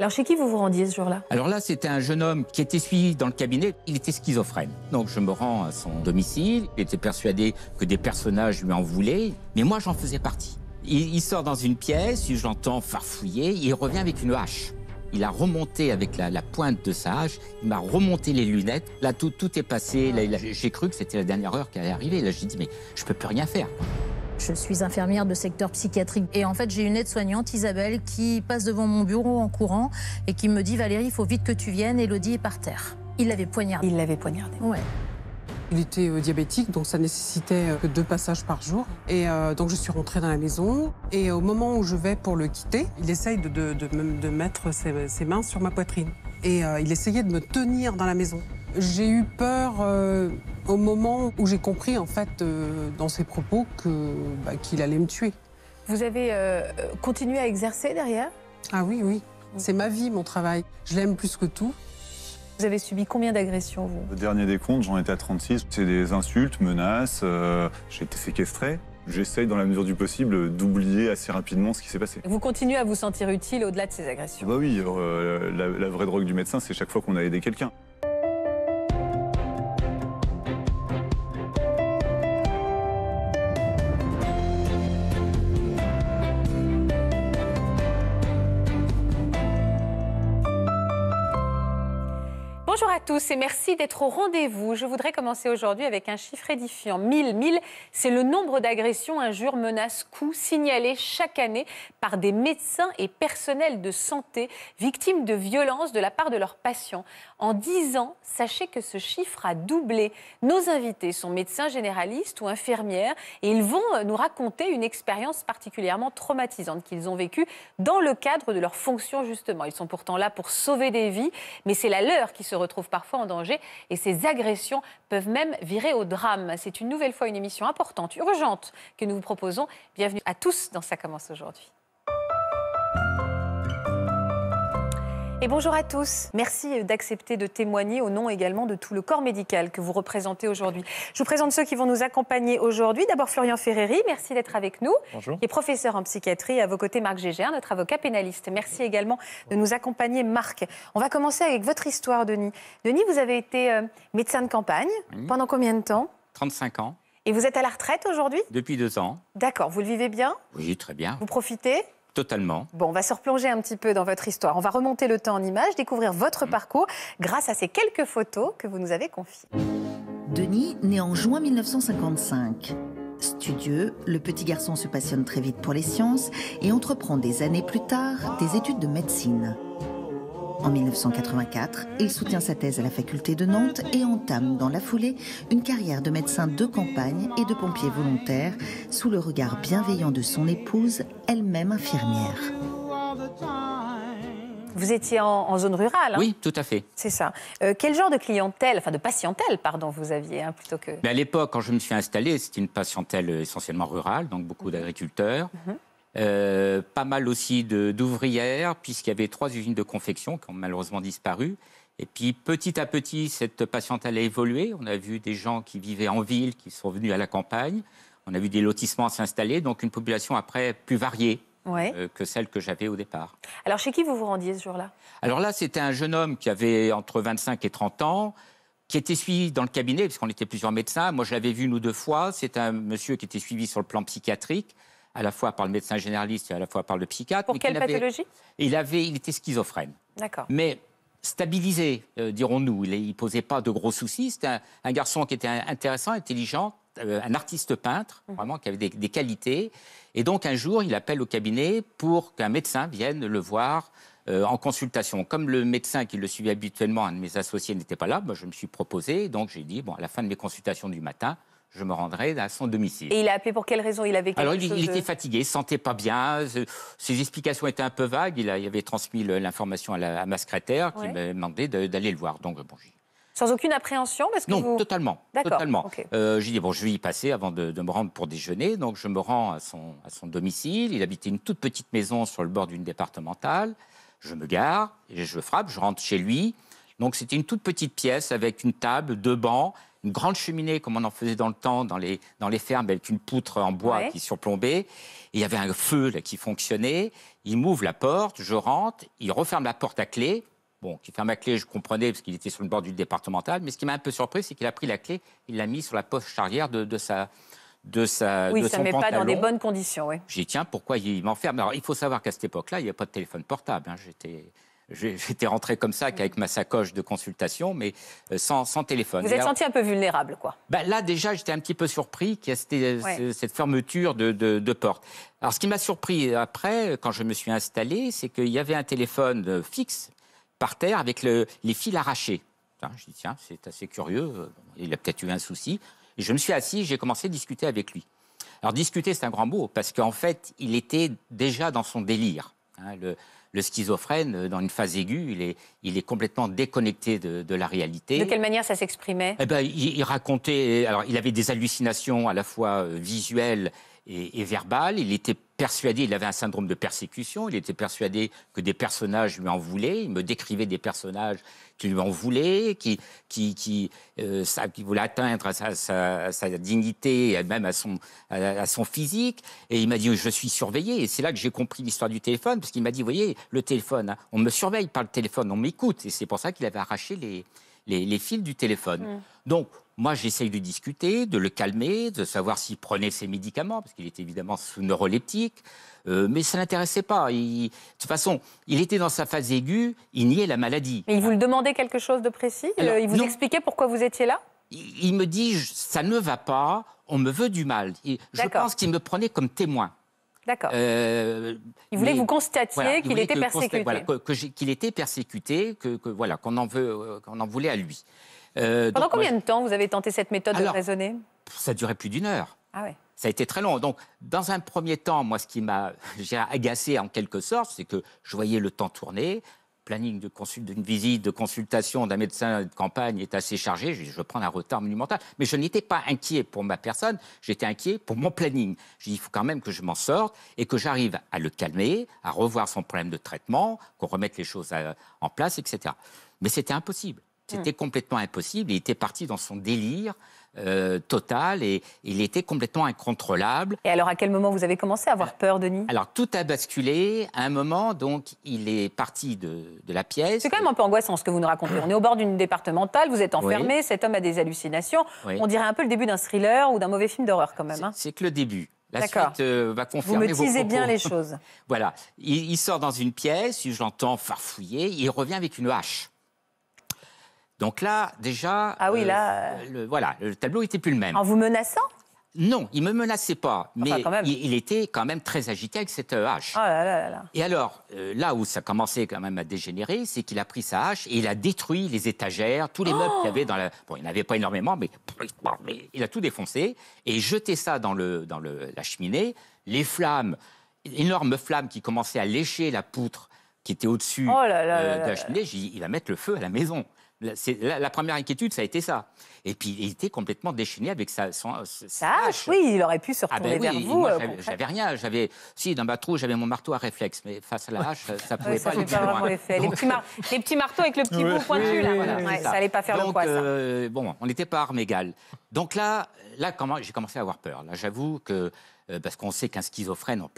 Alors chez qui vous vous rendiez ce jour-là Alors là, c'était un jeune homme qui était suivi dans le cabinet. Il était schizophrène. Donc je me rends à son domicile. Il était persuadé que des personnages lui en voulaient. Mais moi, j'en faisais partie. Il, sort dans une pièce, je l'entends farfouiller. Il revient avec une hache. Il a remonté avec la, pointe de sa hache. Il m'a remonté les lunettes. Là, tout, tout est passé. J'ai cru que c'était la dernière heure qui allait arriver. Là, j'ai dit, mais je peux plus rien faire. Je suis infirmière de secteur psychiatrique et en fait j'ai une aide-soignante, Isabelle, qui passe devant mon bureau en courant et qui me dit Valérie, il faut vite que tu viennes, Elodie est par terre. Il l'avait poignardée. Il l'avait poignardée. Ouais. Il était euh, diabétique, donc ça nécessitait euh, que deux passages par jour. Et euh, donc je suis rentrée dans la maison. Et au moment où je vais pour le quitter, il essaye de, mettre ses, ses, mains sur ma poitrine. Et il essayait de me tenir dans la maison. J'ai eu peur euh, au moment où j'ai compris, en fait, euh, dans ses propos, bah, qu'il allait me tuer. Vous avez euh, continué à exercer derrière Ah oui, oui. C'est ma vie, mon travail. Je l'aime plus que tout. Vous avez subi combien d'agressions, vous Le dernier des comptes, j'en étais à 36. C'est des insultes, menaces, j'ai été séquestré. J'essaye, dans la mesure du possible, d'oublier assez rapidement ce qui s'est passé. Vous continuez à vous sentir utile au-delà de ces agressions Bah oui, la vraie drogue du médecin, c'est chaque fois qu'on a aidé quelqu'un. Bonjour à tous et merci d'être au rendez-vous. Je voudrais commencer aujourd'hui avec un chiffre édifiant. 1000, 1000, c'est le nombre d'agressions, injures, menaces, coups signalés chaque année par des médecins et personnels de santé victimes de violences de la part de leurs patients. En 10 ans, sachez que ce chiffre a doublé. Nos invités sont médecins généralistes ou infirmières et ils vont nous raconter une expérience particulièrement traumatisante qu'ils ont vécue dans le cadre de leur fonction justement. Ils sont pourtant là pour sauver des vies, mais c'est la leur qui se retrouve parfois en danger et ces agressions peuvent même virer au drame. C'est une nouvelle fois une émission importante, urgente que nous vous proposons. Bienvenue à tous dans Ça commence aujourd'hui. Et bonjour à tous. Merci d'accepter de témoigner au nom également de tout le corps médical que vous représentez aujourd'hui. Je vous présente ceux qui vont nous accompagner aujourd'hui. D'abord Florian Ferreri, merci d'être avec nous. Bonjour. Et professeur en psychiatrie, à vos côtés Marc Gégère, notre avocat pénaliste. Merci également de nous accompagner Marc. On va commencer avec votre histoire Denis. Denis, vous avez été euh, médecin de campagne pendant combien de temps 35 ans. Et vous êtes à la retraite aujourd'hui Depuis deux ans. D'accord, vous le vivez bien Oui, très bien. Vous profitez Totalement. Bon, on va se replonger un petit peu dans votre histoire. On va remonter le temps en images, découvrir votre mm. parcours grâce à ces quelques photos que vous nous avez confiées. Denis, né en juin 1955. Studieux, le petit garçon se passionne très vite pour les sciences et entreprend des années plus tard des études de médecine. En 1984, il soutient sa thèse à la faculté de Nantes et entame dans la foulée une carrière de médecin de campagne et de pompier volontaire sous le regard bienveillant de son épouse, elle-même infirmière. Vous étiez en, zone rurale. Hein oui, tout à fait. C'est ça. Euh, quel genre de clientèle, enfin de patientèle, pardon, vous aviez hein, plutôt que. à l'époque, quand je me suis installé, c'était une patientèle essentiellement rurale, donc beaucoup d'agriculteurs. Mhm. Euh, pas mal aussi d'ouvrières, puisqu'il y avait trois usines de confection qui ont malheureusement disparu. Et puis petit à petit, cette patiente a évolué. On a vu des gens qui vivaient en ville, qui sont venus à la campagne. On a vu des lotissements s'installer, donc une population après plus variée. Euh, que celle que j'avais au départ. Alors chez qui vous vous rendiez ce jour-là Alors là, c'était un jeune homme qui avait entre 25 et 30 ans, qui était suivi dans le cabinet, puisqu'on était plusieurs médecins. Moi, je l'avais vu une ou deux fois. C'est un monsieur qui était suivi sur le plan psychiatrique à la fois par le médecin généraliste et à la fois par le psychiatre. Pour quelle pathologie il, avait, il était schizophrène. D'accord. Mais stabilisé, euh, dirons-nous. Il ne posait pas de gros soucis. C'était un, garçon qui était intéressant, intelligent, euh, un artiste peintre, mhm. vraiment, qui avait des, qualités. Et donc, un jour, il appelle au cabinet pour qu'un médecin vienne le voir euh, en consultation. Comme le médecin qui le suivait habituellement, un de mes associés, n'était pas là, je me suis proposé. Donc, j'ai dit, bon, à la fin de mes consultations du matin, je me rendrai à son domicile. Et il a appelé pour quelle raison Il avait Alors, il, il était fatigué, sentait pas bien. Ses explications étaient un peu vagues. Il, avait transmis l'information à, ma secrétaire qui m'a demandé d'aller le voir. Donc, sans aucune appréhension parce Non, totalement. totalement. Euh, j'ai dit, bon, je vais y passer avant de, me rendre pour déjeuner. Donc, je me rends à son, à son domicile. Il habitait une toute petite maison sur le bord d'une départementale. Je me gare, et je frappe, je rentre chez lui. Donc, c'était une toute petite pièce avec une table, deux bancs une grande cheminée, comme on en faisait dans le temps, dans les, dans les fermes, avec une poutre en bois qui surplombait. Et il y avait un feu là, qui fonctionnait. Il m'ouvre la porte, je rentre, il referme la porte à clé. Bon, qui ferme à clé, je comprenais parce qu'il était sur le bord du départemental. Mais ce qui m'a un peu surpris, c'est qu'il a pris la clé, il l'a mise sur la poche arrière de, de sa, de sa oui, ça ne met pas dans des bonnes conditions. Oui. J'y tiens, pourquoi il m'enferme Alors, il faut savoir qu'à cette époque-là, il n'y avait pas de téléphone portable. Hein. J'étais j'étais rentré comme ça, qu'avec ma sacoche de consultation, mais euh, sans, téléphone. Vous êtes senti un peu vulnérable, quoi. Bah, là, déjà, j'étais un petit peu surpris qu'il y ait cette euh, fermeture de, porte. Alors, ce qui m'a surpris euh, après, quand je me suis installé, c'est qu'il y avait un téléphone fixe par terre avec les fils arrachés. Hein, je dis, tiens, c'est assez curieux, il a peut-être eu un souci. Et je me suis assis, j'ai commencé à discuter avec lui. Alors discuter, c'est un grand mot, parce qu'en fait, il était déjà dans son délire. Hein, le, le schizophrène, euh, dans une phase aiguë, il est, il est complètement déconnecté de, la réalité. De quelle manière ça s'exprimait eh ben, il, racontait, euh, alors il avait des hallucinations à la fois euh, visuelles et, et verbales, il était persuadé, il avait un syndrome de persécution, il était persuadé que des personnages lui en voulaient, il me décrivait des personnages qui lui en voulaient, qui, qui, qui, euh, qui voulaient atteindre sa, sa, dignité, et même à son, à, son physique. Et il m'a dit, je suis surveillé. Et c'est là que j'ai compris l'histoire du téléphone, parce qu'il m'a dit, voyez, le téléphone, hein, on me surveille par le téléphone, on m'écoute. Et c'est pour ça qu'il avait arraché les, les, fils du téléphone. Mm. Donc, moi, j'essaye de discuter, de le calmer, de savoir s'il prenait ses médicaments, parce qu'il était évidemment sous neuroleptique, euh, mais ça n'intéressait pas. de toute façon, il était dans sa phase aiguë, il niait la maladie. Mais il vous le demandait quelque chose de précis Il vous expliquait pourquoi vous étiez là il, il me dit, ça ne va pas, on me veut du mal. Je pense qu'il me prenait comme témoin. D'accord. Euh, il voulait que vous constatiez qu'il était, persécuté. qu'il était persécuté, que, voilà, qu'on en, veut, euh, qu'on en voulait à lui. Euh, Pendant combien de temps vous avez tenté cette méthode de raisonner Ça durait plus d'une heure. Ah ça a été très long. Donc, dans un premier temps, moi, ce qui m'a agacé en quelque sorte, c'est que je voyais le temps tourner planning d'une visite, de consultation d'un médecin de campagne est assez chargé, je, je prends un retard monumental. Mais je n'étais pas inquiet pour ma personne, j'étais inquiet pour mon planning. Je dis il faut quand même que je m'en sorte et que j'arrive à le calmer, à revoir son problème de traitement, qu'on remette les choses euh, en place, etc. Mais c'était impossible. Mmh. C'était complètement impossible. Il était parti dans son délire euh, total et, il était complètement incontrôlable. Et alors, à quel moment vous avez commencé à avoir peur peur, Denis Alors, tout a basculé. À un moment, donc, il est parti de, la pièce. C'est quand même un peu angoissant ce que vous nous racontez. On est au bord d'une départementale, vous êtes enfermé, cet homme a des hallucinations. On dirait un peu le début d'un thriller ou d'un mauvais film d'horreur, quand même. Hein. C'est que le début. La suite euh, va confirmer Vous me tisez bien les choses. voilà. Il, il, sort dans une pièce, je l'entends farfouiller, il revient avec une hache. Donc là, déjà. Ah oui, euh, là. le, voilà, le tableau n'était plus le même. En vous menaçant non, il ne me menaçait pas, mais il, était quand même très agité avec cette euh, hache. Oh et alors, euh, là où ça commençait quand même à dégénérer, c'est qu'il a pris sa hache et il a détruit les étagères, tous les meubles qu'il y avait dans la... Bon, il avait pas énormément, mais... il a tout défoncé et jeté ça dans, la cheminée. Les flammes, énormes flammes qui commençaient à lécher la poutre qui était au-dessus oh de la cheminée, il va mettre le feu à la maison. La, première inquiétude, ça a été ça. Et puis, il était complètement déchaîné avec sa, son, euh, sa, hache. Oui, il aurait pu se retourner ah ben vers vous. Euh, j'avais rien. J'avais, si, dans ma trou, j'avais mon marteau à réflexe, mais face à la hache, ça pouvait pas aller Les, petits marteaux avec le petit bout pointu, ça. n'allait pas faire le poids, euh, bon, on n'était pas armégal. Donc là, là comment... j'ai commencé à avoir peur. Là, j'avoue que euh, parce qu'on sait qu'un schizophrène en,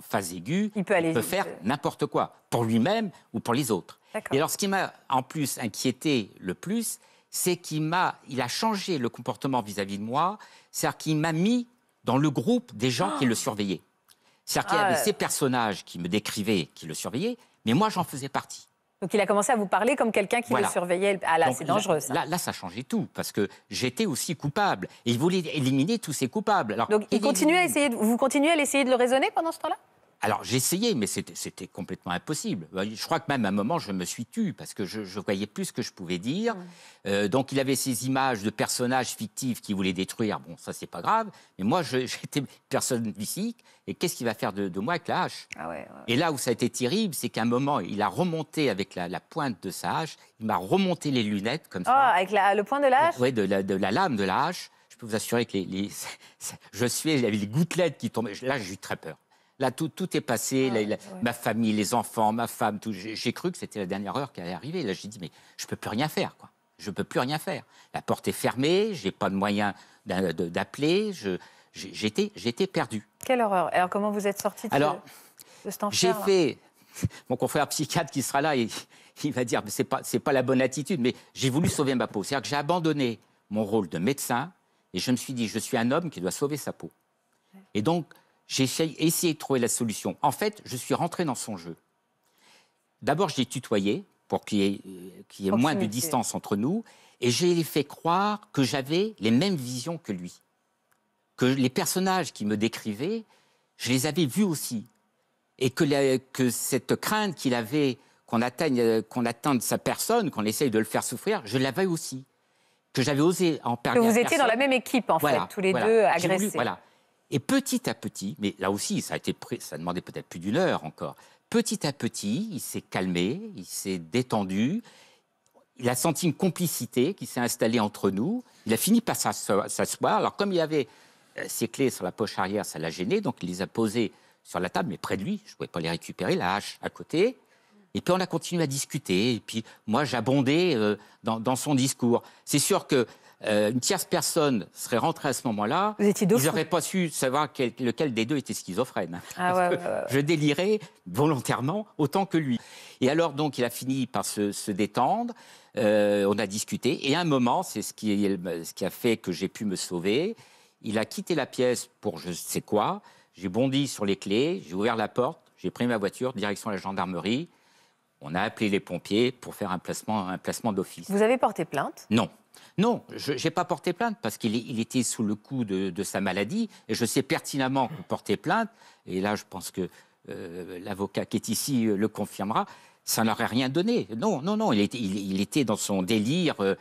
phase aiguë peut, faire n'importe quoi, pour lui-même ou pour les autres. Et alors, ce qui m'a en plus inquiété le plus, c'est qu'il m'a, il a changé le comportement vis-à-vis de moi, c'est-à-dire qu'il m'a mis dans le groupe des gens qui le surveillaient. C'est-à-dire qu'il y ah avait ces personnages qui me décrivaient, qui le surveillaient, mais moi, j'en faisais partie. Donc il a commencé à vous parler comme quelqu'un qui le surveillait. Ah là, c'est dangereux. Ça. Là, là, ça changeait tout, parce que j'étais aussi coupable. Et il voulait éliminer tous ces coupables. Donc il continue à essayer de... vous continuez à essayer de le raisonner pendant ce temps-là alors j'essayais, mais c'était complètement impossible. Bah, je crois que même à un moment, je me suis tue parce que je, je voyais plus ce que je pouvais dire. Euh, donc il avait ces images de personnages fictifs qui voulait détruire. Bon, ça c'est pas grave. Mais moi, j'étais personne physique. Et qu'est-ce qu'il va faire de, moi avec la hache ah Et là où ça a été terrible, c'est qu'à un moment, il a remonté avec la, pointe de sa hache. Il m'a remonté les lunettes comme ça. Oh, ça. avec le point de la hache. Oui, de la, lame de la hache. Je peux vous assurer que les, je suis, il y avait les gouttelettes qui tombaient. Là, j'ai eu très peur. Là, tout, tout est passé. Ah ma famille, les enfants, ma femme, tout. J'ai cru que c'était la dernière heure qui allait arriver. Là, j'ai dit, mais je peux plus rien faire, quoi. Je peux plus rien faire. La porte est fermée, Je n'ai pas de moyen d'appeler. J'étais, j'étais perdu. Quelle horreur. Alors, comment vous êtes sorti de, Alors, J'ai fait. Mon confrère psychiatre qui sera là, il, il va dire, c'est pas, c'est pas la bonne attitude, mais j'ai voulu sauver ma peau. C'est-à-dire que j'ai abandonné mon rôle de médecin et je me suis dit, je suis un homme qui doit sauver sa peau. Et donc, j'ai essayé de trouver la solution. En fait, je suis rentré dans son jeu. D'abord, je l'ai tutoyé pour qu'il y ait, euh, moins de distance entre nous. Et j'ai fait croire que j'avais les mêmes visions que lui. Que les personnages qui me décrivait, je les avais vus aussi. Et que, que cette crainte qu'il avait qu'on atteigne, euh, qu'on atteigne sa personne, qu'on essaye de le faire souffrir, je l'avais aussi. Que j'avais osé en perdre... Que vous étiez dans la même équipe, en fait, tous les deux agressés. voilà. Et petit à petit, mais là aussi, ça a, été, ça a demandé peut-être plus d'une heure encore, petit à petit, il s'est calmé, il s'est détendu, il a senti une complicité qui s'est installée entre nous, il a fini par s'asseoir. Alors comme il avait euh, ses clés sur la poche arrière, ça l'a gêné, donc il les a posées sur la table, mais près de lui, je ne pouvais pas les récupérer, la hache à côté. Et puis on a continué à discuter, et puis moi j'abondais euh, dans, dans, son discours. C'est sûr que euh, une tierce personne serait rentrée à ce moment-là, ils n'auraient pas su savoir lequel des deux était schizophrène. Ah je délirais volontairement autant que lui. Et alors donc il a fini par se, détendre. Euh, on a discuté et à un moment, c'est ce qui, a fait que j'ai pu me sauver. Il a quitté la pièce pour je ne sais quoi. J'ai bondi sur les clés, j'ai ouvert la porte, j'ai pris ma voiture direction la gendarmerie. On a appelé les pompiers pour faire un placement, un placement d'office. Vous avez porté plainte Non. Non, je n'ai pas porté plainte parce qu'il était sous le coup de, sa maladie et je sais pertinemment que porter plainte, et là je pense que euh, l'avocat qui est ici euh, le confirmera, ça n'aurait rien donné. Non, non, non, il était, dans son délire euh,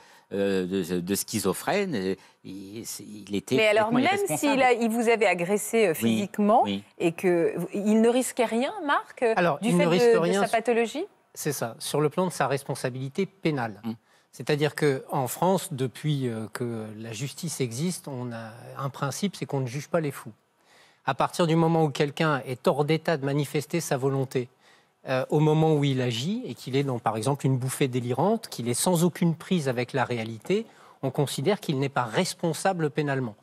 de, schizophrène. Il, était. Mais alors, même s'il il vous avait agressé physiquement et et qu'il ne risquait rien, Marc, du fait de, sa pathologie C'est ça, sur le plan de sa responsabilité pénale. Hum. C'est-à-dire qu'en France, depuis euh, que la justice existe, on a un principe, c'est qu'on ne juge pas les fous. À partir du moment où quelqu'un est hors d'état de manifester sa volonté, euh, au moment où il agit et qu'il est dans, par exemple, une bouffée délirante, qu'il est sans aucune prise avec la réalité, on considère qu'il n'est pas responsable pénalement.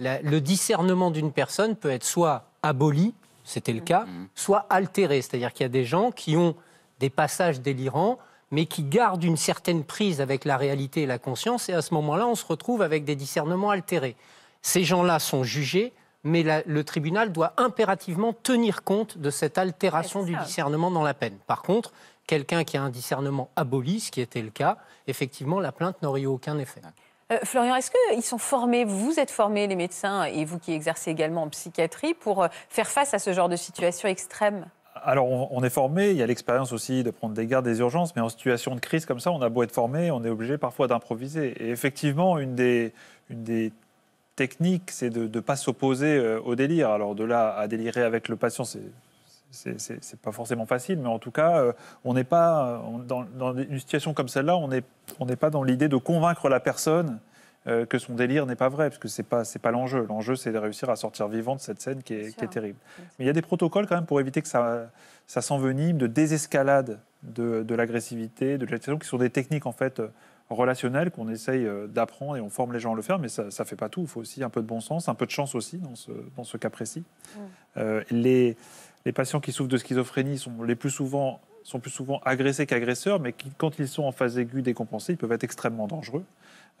le discernement d'une personne peut être soit aboli, c'était le cas, mmh. soit altéré. C'est-à-dire qu'il y a des gens qui ont des passages délirants mais qui garde une certaine prise avec la réalité et la conscience. Et à ce moment-là, on se retrouve avec des discernements altérés. Ces gens-là sont jugés, mais le tribunal doit impérativement tenir compte de cette altération du discernement dans la peine. Par contre, quelqu'un qui a un discernement aboli, ce qui était le cas, effectivement, la plainte n'aurait eu aucun effet. Euh, Florian, est-ce qu'ils sont formés, vous êtes formés, les médecins, et vous qui exercez également en psychiatrie, pour euh, faire face à ce genre de situation extrême alors, on, est formé, il y a l'expérience aussi de prendre des gardes des urgences, mais en situation de crise comme ça, on a beau être formé, on est obligé parfois d'improviser. Et effectivement, une des, techniques, c'est de ne pas s'opposer euh, au délire. Alors, de là à délirer avec le patient, c'est c'est pas forcément facile, mais en tout cas, euh, on n'est pas euh, dans, une situation comme celle-là, on n'est pas dans l'idée de convaincre la personne euh, que son délire n'est pas vrai, parce que ce n'est pas, pas l'enjeu. L'enjeu, c'est de réussir à sortir vivant de cette scène qui est, terrible. Mais il y a des protocoles quand même pour éviter que ça, ça s'envenime, de désescalade de, l'agressivité, de l'agitation, qui sont des techniques en fait euh, relationnelles qu'on essaye euh, d'apprendre et on forme les gens à le faire, mais ça ne fait pas tout. Il faut aussi un peu de bon sens, un peu de chance aussi dans ce, cas précis. Mm. les, les patients qui souffrent de schizophrénie sont les plus souvent sont plus souvent agressés qu'agresseurs, mais quand ils sont en phase aiguë décompensée, ils peuvent être extrêmement dangereux.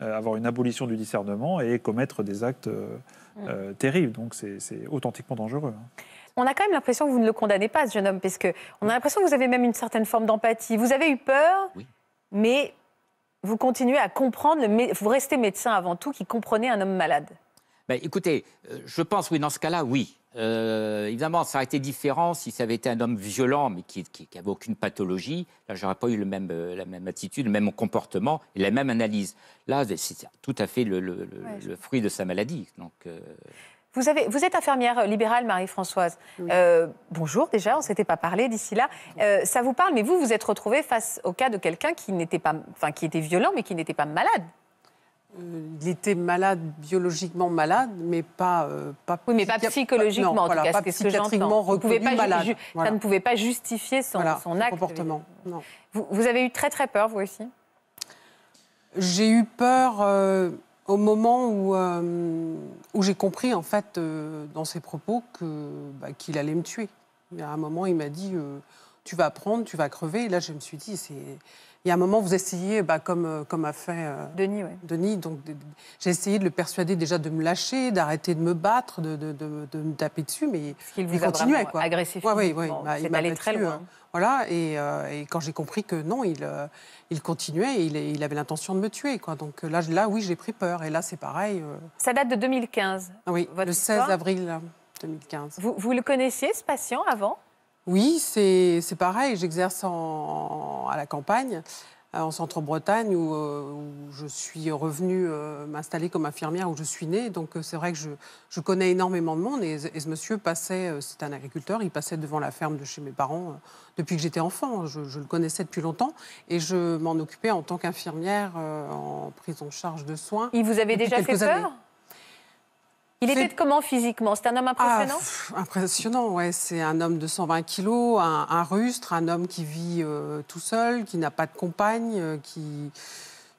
Euh, avoir une abolition du discernement et commettre des actes euh, mm. euh, terribles. Donc c'est authentiquement dangereux. Hein. On a quand même l'impression que vous ne le condamnez pas, ce jeune homme, parce que on a l'impression que vous avez même une certaine forme d'empathie. Vous avez eu peur, mais vous continuez à comprendre, vous restez médecin avant tout, qui comprenait un homme malade. Ben, écoutez, euh, je pense, oui, dans ce cas-là, oui. Euh, évidemment, ça aurait été différent si ça avait été un homme violent, mais qui n'avait aucune pathologie. Là, j'aurais pas eu le même, euh, la même attitude, le même comportement et la même analyse. Là, c'est tout à fait le, fruit de sa maladie. Donc, vous, avez, vous, êtes infirmière libérale, Marie-Françoise. bonjour, déjà, on ne s'était pas parlé d'ici là. ça vous parle, mais vous, vous êtes retrouvée face au cas de quelqu'un qui, n'était pas, enfin, qui était violent, mais qui n'était pas malade. Euh, il était malade, biologiquement malade, mais pas, euh, pas, mais pas psychologiquement, en tout cas, pas que Ça ne pouvait pas justifier son, son comportement. Vous, avez eu très très peur, vous aussi J'ai eu peur euh, au moment où, j'ai compris, en fait, dans ses propos, bah, qu'il allait me tuer. à un moment, il m'a dit tu vas prendre, tu vas crever. Et là, je me suis dit, c'est... il y a un moment, vous essayez, bah, comme, euh, comme a fait euh, Denis, Denis. Donc, j'ai essayé de le persuader déjà de me lâcher, d'arrêter de me battre, de, me taper dessus, mais il, vous il continuait. Quoi. Agressif. Bah, il m'a très loin. Hein. Voilà. Euh, et, quand j'ai compris que non, il, il continuait, il, avait l'intention de me tuer. Quoi. Donc là, là, oui, j'ai pris peur. Et là, c'est pareil. Ça date de 2015. Ah oui, le 16 avril 2015. Vous, vous le connaissiez, ce patient, avant oui, c'est pareil. J'exerce à la campagne, euh, en Centre-Bretagne, euh, où, je suis revenue euh, m'installer comme infirmière, où je suis née. Donc c'est vrai que je, je, connais énormément de monde. Et, ce monsieur passait, c'est un agriculteur, il passait devant la ferme de chez mes parents depuis que j'étais enfant. Je, le connaissais depuis longtemps. Et je m'en occupais en tant qu'infirmière en prise en charge de soins. Il vous avait déjà fait peur il était comment physiquement C'est un homme ah, impressionnant Impressionnant, ouais. C'est un homme de 120 kilos, un, rustre, un homme qui vit euh, tout seul, qui n'a pas de compagne, euh, qui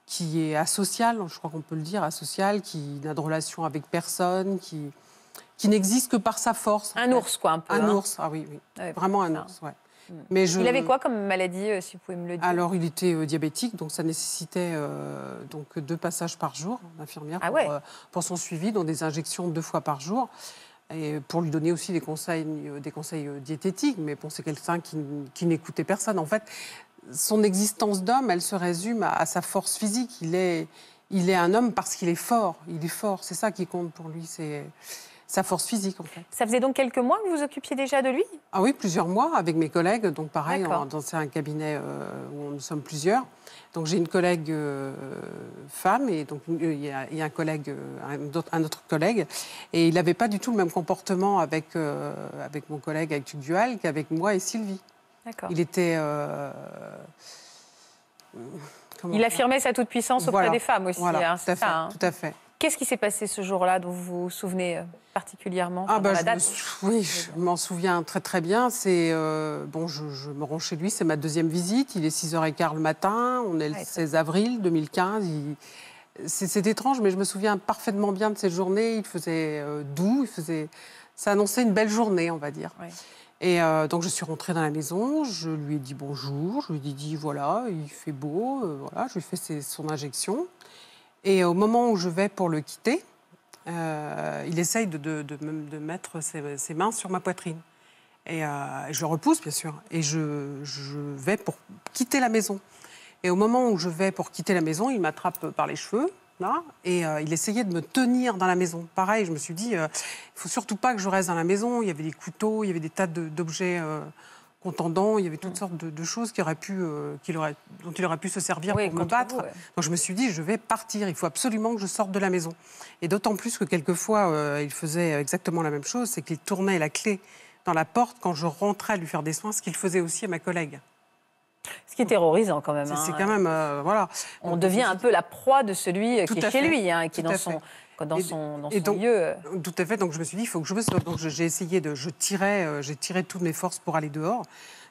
qui est asocial, je crois qu'on peut le dire, asocial, qui n'a de relation avec personne, qui qui n'existe que par sa force. Un ours, quoi, un peu. Un hein. ours, ah oui, oui. Vraiment un ours, ouais. Il avait quoi comme maladie, euh, si vous pouvez me le dire Alors, il était euh, diabétique, donc ça nécessitait euh, donc deux passages par jour, l'infirmière, ah pour, son suivi, donc des injections deux fois par jour. Et pour lui donner aussi des conseils, des conseils diététiques, mais bon, c'est quelqu'un qui, n'écoutait personne. En fait, son existence d'homme, elle se résume à, à sa force physique. Il est, il est un homme parce qu'il est fort. Il est fort, c'est ça qui compte pour lui. C'est sa force physique en fait. Ça faisait donc quelques mois que vous vous occupiez déjà de lui Ah oui, plusieurs mois avec mes collègues. Donc pareil, c'est dans un cabinet euh, où nous sommes plusieurs. Donc j'ai une collègue euh, femme et donc euh, il y, un collègue, un autre, collègue, et il n'avait pas du tout le même comportement avec avec mon collègue avec Dual qu'avec moi et Sylvie. D'accord. Il était il affirmait sa toute-puissance auprès des femmes aussi. Voilà, hein, hein. tout à fait. Qu'est-ce qui s'est passé ce jour-là dont vous vous souvenez euh, particulièrement ah bah, la date. Oui, je m'en souviens très très bien. C'est euh, bon, je, me rends chez lui, c'est ma deuxième visite. Il est 6h15 le matin, on est le 16 avril 2015. C'est étrange, mais je me souviens parfaitement bien de cette journée. Il faisait euh, doux, il faisait... ça annonçait une belle journée, on va dire. Et donc je suis rentrée dans la maison, je lui ai dit bonjour, je lui ai dit voilà, il fait beau, voilà, je lui ai fait son injection. Et au moment où je vais pour le quitter, euh, il essaye de, de, mettre ses, mains sur ma poitrine. Euh, et je le repousse, bien sûr. Et je, vais pour quitter la maison. Et au moment où je vais pour quitter la maison, il m'attrape par les cheveux, là, et euh, il essayait de me tenir dans la maison. Pareil, je me suis dit, il faut surtout pas que je reste dans la maison. Il y avait des couteaux, il y avait des tas d'objets contendant, il y avait toutes sortes de, choses qui pu, euh, dont il aurait pu se servir pour me battre. Donc je me suis dit, je vais partir, il faut absolument que je sorte de la maison. Et d'autant plus que quelquefois, euh, il faisait exactement la même chose, c'est qu'il tournait la clé dans la porte quand je rentrais à lui faire des soins, ce qu'il faisait aussi à ma collègue. Ce qui est terrorisant quand même. C'est hein. quand même euh, voilà. On devient un peu la proie de celui qui est chez lui, hein, qui dans son, dans son, dans Tout à fait. Donc je me suis dit, il faut que je me sois... Donc j'ai essayé de, je tirais, euh, j'ai tiré toutes mes forces pour aller dehors.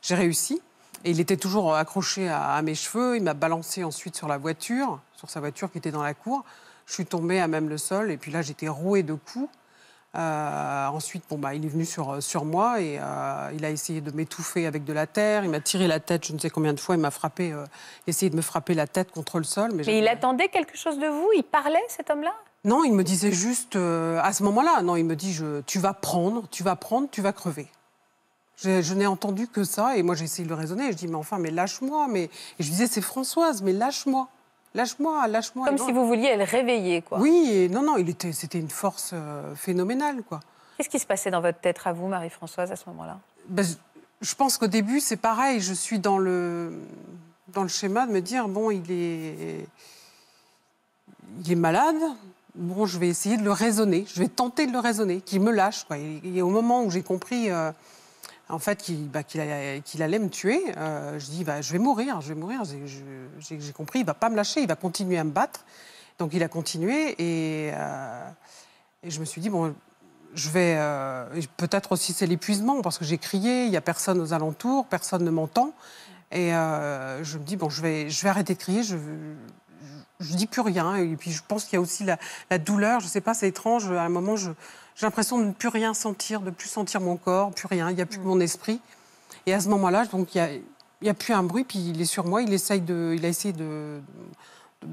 J'ai réussi. Et il était toujours accroché à, mes cheveux. Il m'a balancé ensuite sur la voiture, sur sa voiture qui était dans la cour. Je suis tombée à même le sol. Et puis là, j'étais rouée de coups. Euh, ensuite, bon, bah, il est venu sur, euh, sur moi et il a essayé de m'étouffer avec de la terre. Il m'a tiré la tête, je ne sais combien de fois. Il m'a frappé, essayé de me frapper la tête contre le sol. mais il attendait quelque chose de vous Il parlait, cet homme-là non, il me disait juste euh, à ce moment-là. Non, il me dit tu vas prendre, tu vas prendre, tu vas crever. Je, n'ai entendu que ça et moi j'ai essayé de le raisonner. je dis mais enfin mais lâche-moi. Mais et je disais c'est Françoise mais lâche-moi, lâche-moi, lâche-moi. Comme si vous vouliez le réveiller quoi. Oui et non non il était c'était une force euh, phénoménale quoi. Qu'est-ce qui se passait dans votre tête à vous Marie-Françoise à ce moment-là ben, Je pense qu'au début c'est pareil. Je suis dans le dans le schéma de me dire bon il est il est malade bon, je vais essayer de le raisonner, je vais tenter de le raisonner, qu'il me lâche. Et, au moment où j'ai compris, euh, en fait, bah, qu'il allait, me tuer, euh, je dis, bah, je vais mourir, je vais mourir. J'ai compris, il va pas me lâcher, il va continuer à me battre. Donc il a continué et, euh, je me suis dit, bon, je vais... Peut-être aussi c'est l'épuisement, parce que j'ai crié, il n'y a personne aux alentours, personne ne m'entend. Et je me dis, bon, je vais, je vais arrêter de crier, je, je dis plus rien. Et puis je pense qu'il y a aussi la, douleur. Je ne sais pas, c'est étrange. À un moment, j'ai l'impression de ne plus rien sentir, de plus sentir mon corps, plus rien. Il n'y a plus mm. mon esprit. Et à ce moment-là, donc il y a, plus un bruit. Puis il est sur moi. Il essaye de, il a essayé de,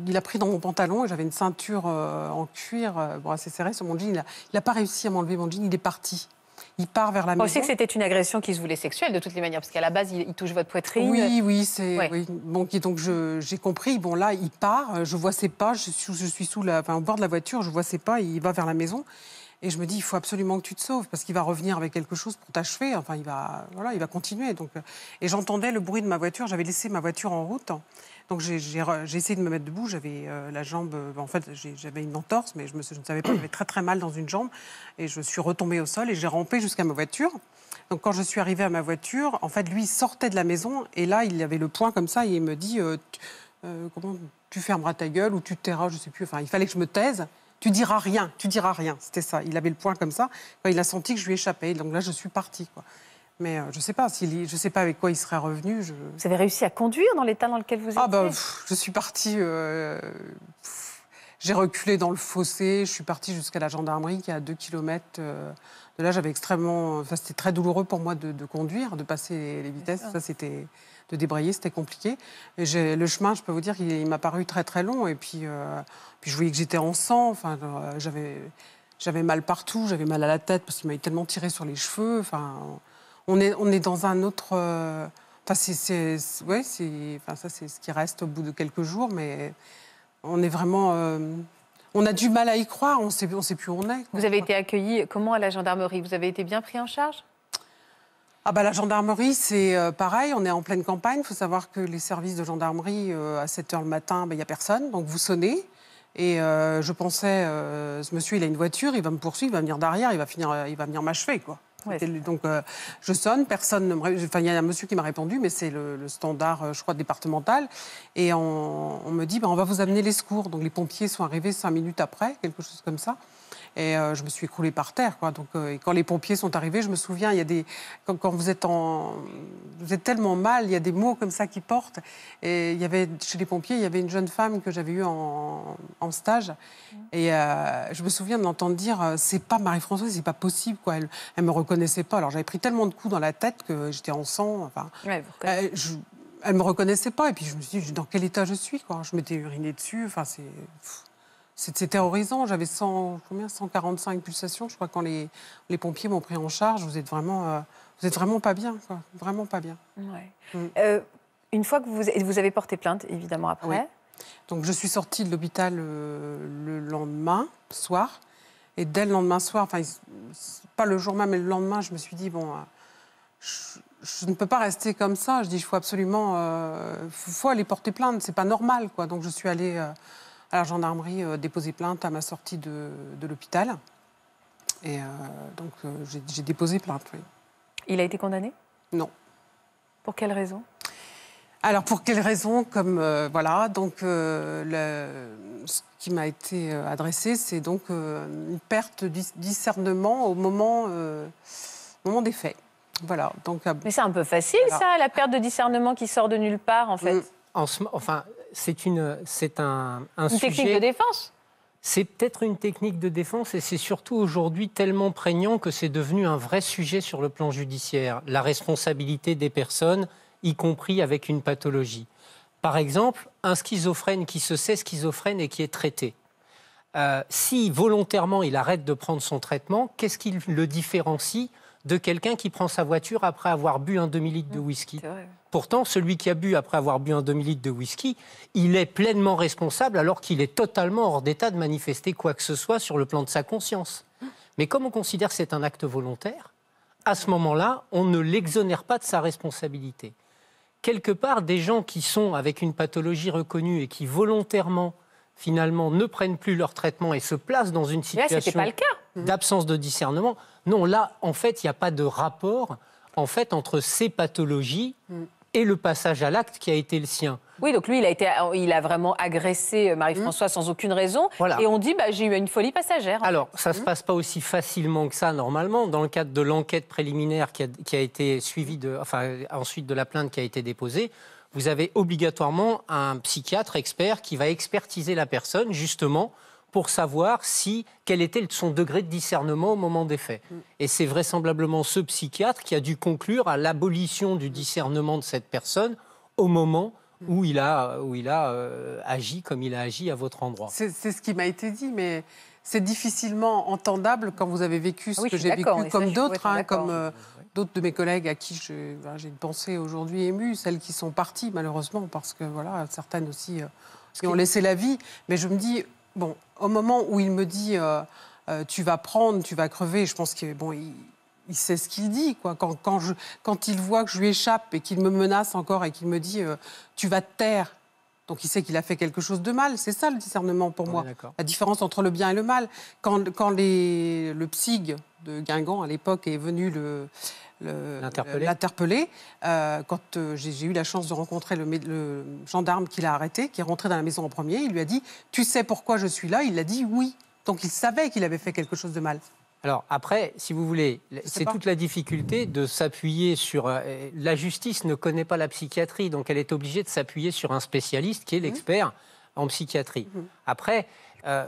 il a pris dans mon pantalon et j'avais une ceinture euh, en cuir euh, assez serrée sur mon jean. Il n'a pas réussi à m'enlever mon jean. Il est parti il part vers la maison. On sait que c'était une agression qui se voulait sexuelle de toutes les manières, parce qu'à la base, il, touche votre poitrine. Oui, oui, c'est. donc j'ai compris. Bon, là, il part, je vois ses pas, je, suis sous la, au bord de la voiture, je vois ses pas, il va vers la maison. Et je me dis, il faut absolument que tu te sauves parce qu'il va revenir avec quelque chose pour t'achever. Enfin, il va, voilà, il va continuer. Donc, euh, et j'entendais le bruit de ma voiture. J'avais laissé ma voiture en route donc j'ai essayé de me mettre debout. J'avais euh, la jambe, euh, en fait, j'avais une entorse, mais je, me, ne savais pas, j'avais très très mal dans une jambe. Et je suis retombée au sol et j'ai rampé jusqu'à ma voiture. Donc quand je suis arrivée à ma voiture, en fait, lui sortait de la maison et là, il avait le poing comme ça et il me dit euh, tu, comment tu fermeras ta gueule ou tu te tairas, je sais plus. Enfin, il fallait que je me taise. Tu diras rien, tu diras rien. C'était ça. Il avait le poing comme ça. il a senti que je lui échappais, donc là, je suis partie. Quoi. Mais euh, je ne sais pas, si, je sais pas avec quoi il serait revenu. Je... Vous avez réussi à conduire dans l'état dans lequel vous ah bah, étiez Ah je suis partie. Euh, j'ai reculé dans le fossé. Je suis partie jusqu'à la gendarmerie qui est à 2 km. Euh, de là, j'avais extrêmement. c'était très douloureux pour moi de, conduire, de passer les vitesses. Ça, c'était de débrayer, c'était compliqué. Et le chemin, je peux vous dire, il, m'a paru très très long. Et puis, puis je voyais que j'étais en sang. Enfin, j'avais j'avais mal partout, j'avais mal à la tête parce qu'il m'avait tellement tiré sur les cheveux. Enfin, on est, on est dans un autre. Euh, enfin, c'est, ouais, enfin, ça, c'est ce qui reste au bout de quelques jours, mais on est vraiment. Euh, on a du mal à y croire, on ne sait, on sait plus où on est. Vous avez été accueilli comment à la gendarmerie Vous avez été bien pris en charge ah bah, la gendarmerie, c'est euh, pareil, on est en pleine campagne. Il faut savoir que les services de gendarmerie, à 7 h le matin, bah, il n'y a personne. Donc vous sonnez. Et je pensais, ce monsieur, il a une voiture, il va me poursuivre, il va venir derrière, il va, finir, il va venir m'achever. quoi. Donc euh, je sonne, personne ne il y a un monsieur qui m'a répondu, mais c'est le, standard, euh, je crois, départemental. Et on, me dit, bah, on va vous amener les secours. Donc les pompiers sont arrivés cinq minutes après, quelque chose comme ça. Et euh, je me suis écroulée par terre. Quoi. Donc, euh, quand les pompiers sont arrivés, je me souviens, il y a des... quand, vous, êtes en... vous êtes tellement mal, il y a des mots comme ça qui portent. Et il y avait, chez les pompiers, il y avait une jeune femme que j'avais eue en, stage. Et euh, je me souviens de l'entendre dire C'est pas Marie-Françoise, c'est pas possible. Quoi. Elle, elle me reconnaissait pas. Alors j'avais pris tellement de coups dans la tête que j'étais en sang. Enfin, elle me reconnaissait pas. Et puis je me suis dit, dans quel état je suis Je m'étais urinée dessus. Enfin, c'est. C'est terrorisant. J'avais combien 145 pulsations. Je crois quand les, pompiers m'ont pris en charge, vous êtes vraiment, euh, vous êtes vraiment pas bien, Vraiment pas bien. Mm. Euh, une fois que vous, vous avez porté plainte, évidemment après. Donc je suis sortie de l'hôpital euh, le lendemain soir, et dès le lendemain soir, enfin pas le jour même, mais le lendemain, je me suis dit bon, je, ne peux pas rester comme ça. Je dis il faut absolument, faut aller porter plainte. C'est pas normal, quoi. Donc je suis allée à la gendarmerie euh, déposé plainte à ma sortie de, l'hôpital. Et euh, donc euh, j'ai déposé plainte, oui. Il a été condamné Non. Pour quelle raison alors pour quelles raisons Comme voilà, donc ce qui m'a été adressé, c'est donc une perte de discernement au moment, moment des faits. Voilà. Donc. Mais c'est un peu facile ça, la perte de discernement qui sort de nulle part en fait. Mmh. En ce, enfin, c'est une, un, sujet, technique de défense. C'est peut-être une technique de défense et c'est surtout aujourd'hui tellement prégnant que c'est devenu un vrai sujet sur le plan judiciaire. La responsabilité des personnes, y compris avec une pathologie. Par exemple, un schizophrène qui se sait schizophrène et qui est traité. Euh, si volontairement il arrête de prendre son traitement, qu'est-ce qui le différencie de quelqu'un qui prend sa voiture après avoir bu un demi-litre de mmh, whisky. Pourtant, celui qui a bu après avoir bu un demi-litre de whisky, il est pleinement responsable alors qu'il est totalement hors d'état de manifester quoi que ce soit sur le plan de sa conscience. Mais comme on considère que c'est un acte volontaire, à ce moment-là, on ne l'exonère pas de sa responsabilité. Quelque part, des gens qui sont avec une pathologie reconnue et qui volontairement, finalement, ne prennent plus leur traitement et se placent dans une situation... Mais là, pas le cas. Mhm. d'absence de discernement. Non, là, en fait, il n'y a pas de rapport en fait, entre ces pathologies mhm. et le passage à l'acte qui a été le sien. Oui, donc lui, il a, été, il a vraiment agressé euh, Marie-François mhm. sans aucune raison. Et on dit, bah, j'ai eu une folie passagère. Alors, ça ne se passe pas aussi facilement que ça, normalement. Dans le cadre de l'enquête préliminaire qui a, été suivie, enfin, ensuite de la plainte qui a été déposée, vous avez obligatoirement un psychiatre expert qui va expertiser la personne, justement, pour savoir si quel était son degré de discernement au moment des faits. Mm. Et c'est vraisemblablement ce psychiatre qui a dû conclure à l'abolition du discernement de cette personne au moment où il a, où il a euh, agi comme il a agi à votre endroit. C'est ce qui m'a été dit, mais c'est difficilement entendable quand vous avez vécu ce ah que j'ai vécu, comme d'autres, hein, comme euh, d'autres de mes collègues à qui ben, j'ai une pensée aujourd'hui émue, celles qui sont parties malheureusement parce que voilà certaines aussi euh, qui ont laissé la vie. Mais je me dis bon, au moment où il me dit euh, euh, tu vas prendre, tu vas crever, je pense que bon, il, sait ce qu'il dit. Quoi. Quand, il voit que je lui échappe et qu'il me menace encore et qu'il me dit euh, tu vas te taire, donc il sait qu'il a fait quelque chose de mal. C'est ça le discernement pour moi. La différence entre le bien et le mal. Quand, quand le psig de Guingamp à l'époque est venu l'interpeller. Euh, quand euh, j'ai eu la chance de rencontrer le, gendarme qui l'a arrêté, qui est rentré dans la maison en premier, il lui a dit Tu sais pourquoi je suis là Il a dit Oui. Donc il savait qu'il avait fait quelque chose de mal. Alors après, si vous voulez, c'est toute la difficulté de s'appuyer sur... Euh, la justice ne connaît pas la psychiatrie, donc elle est obligée de s'appuyer sur un spécialiste qui est mmh. l'expert en psychiatrie. Mmh. Après, euh,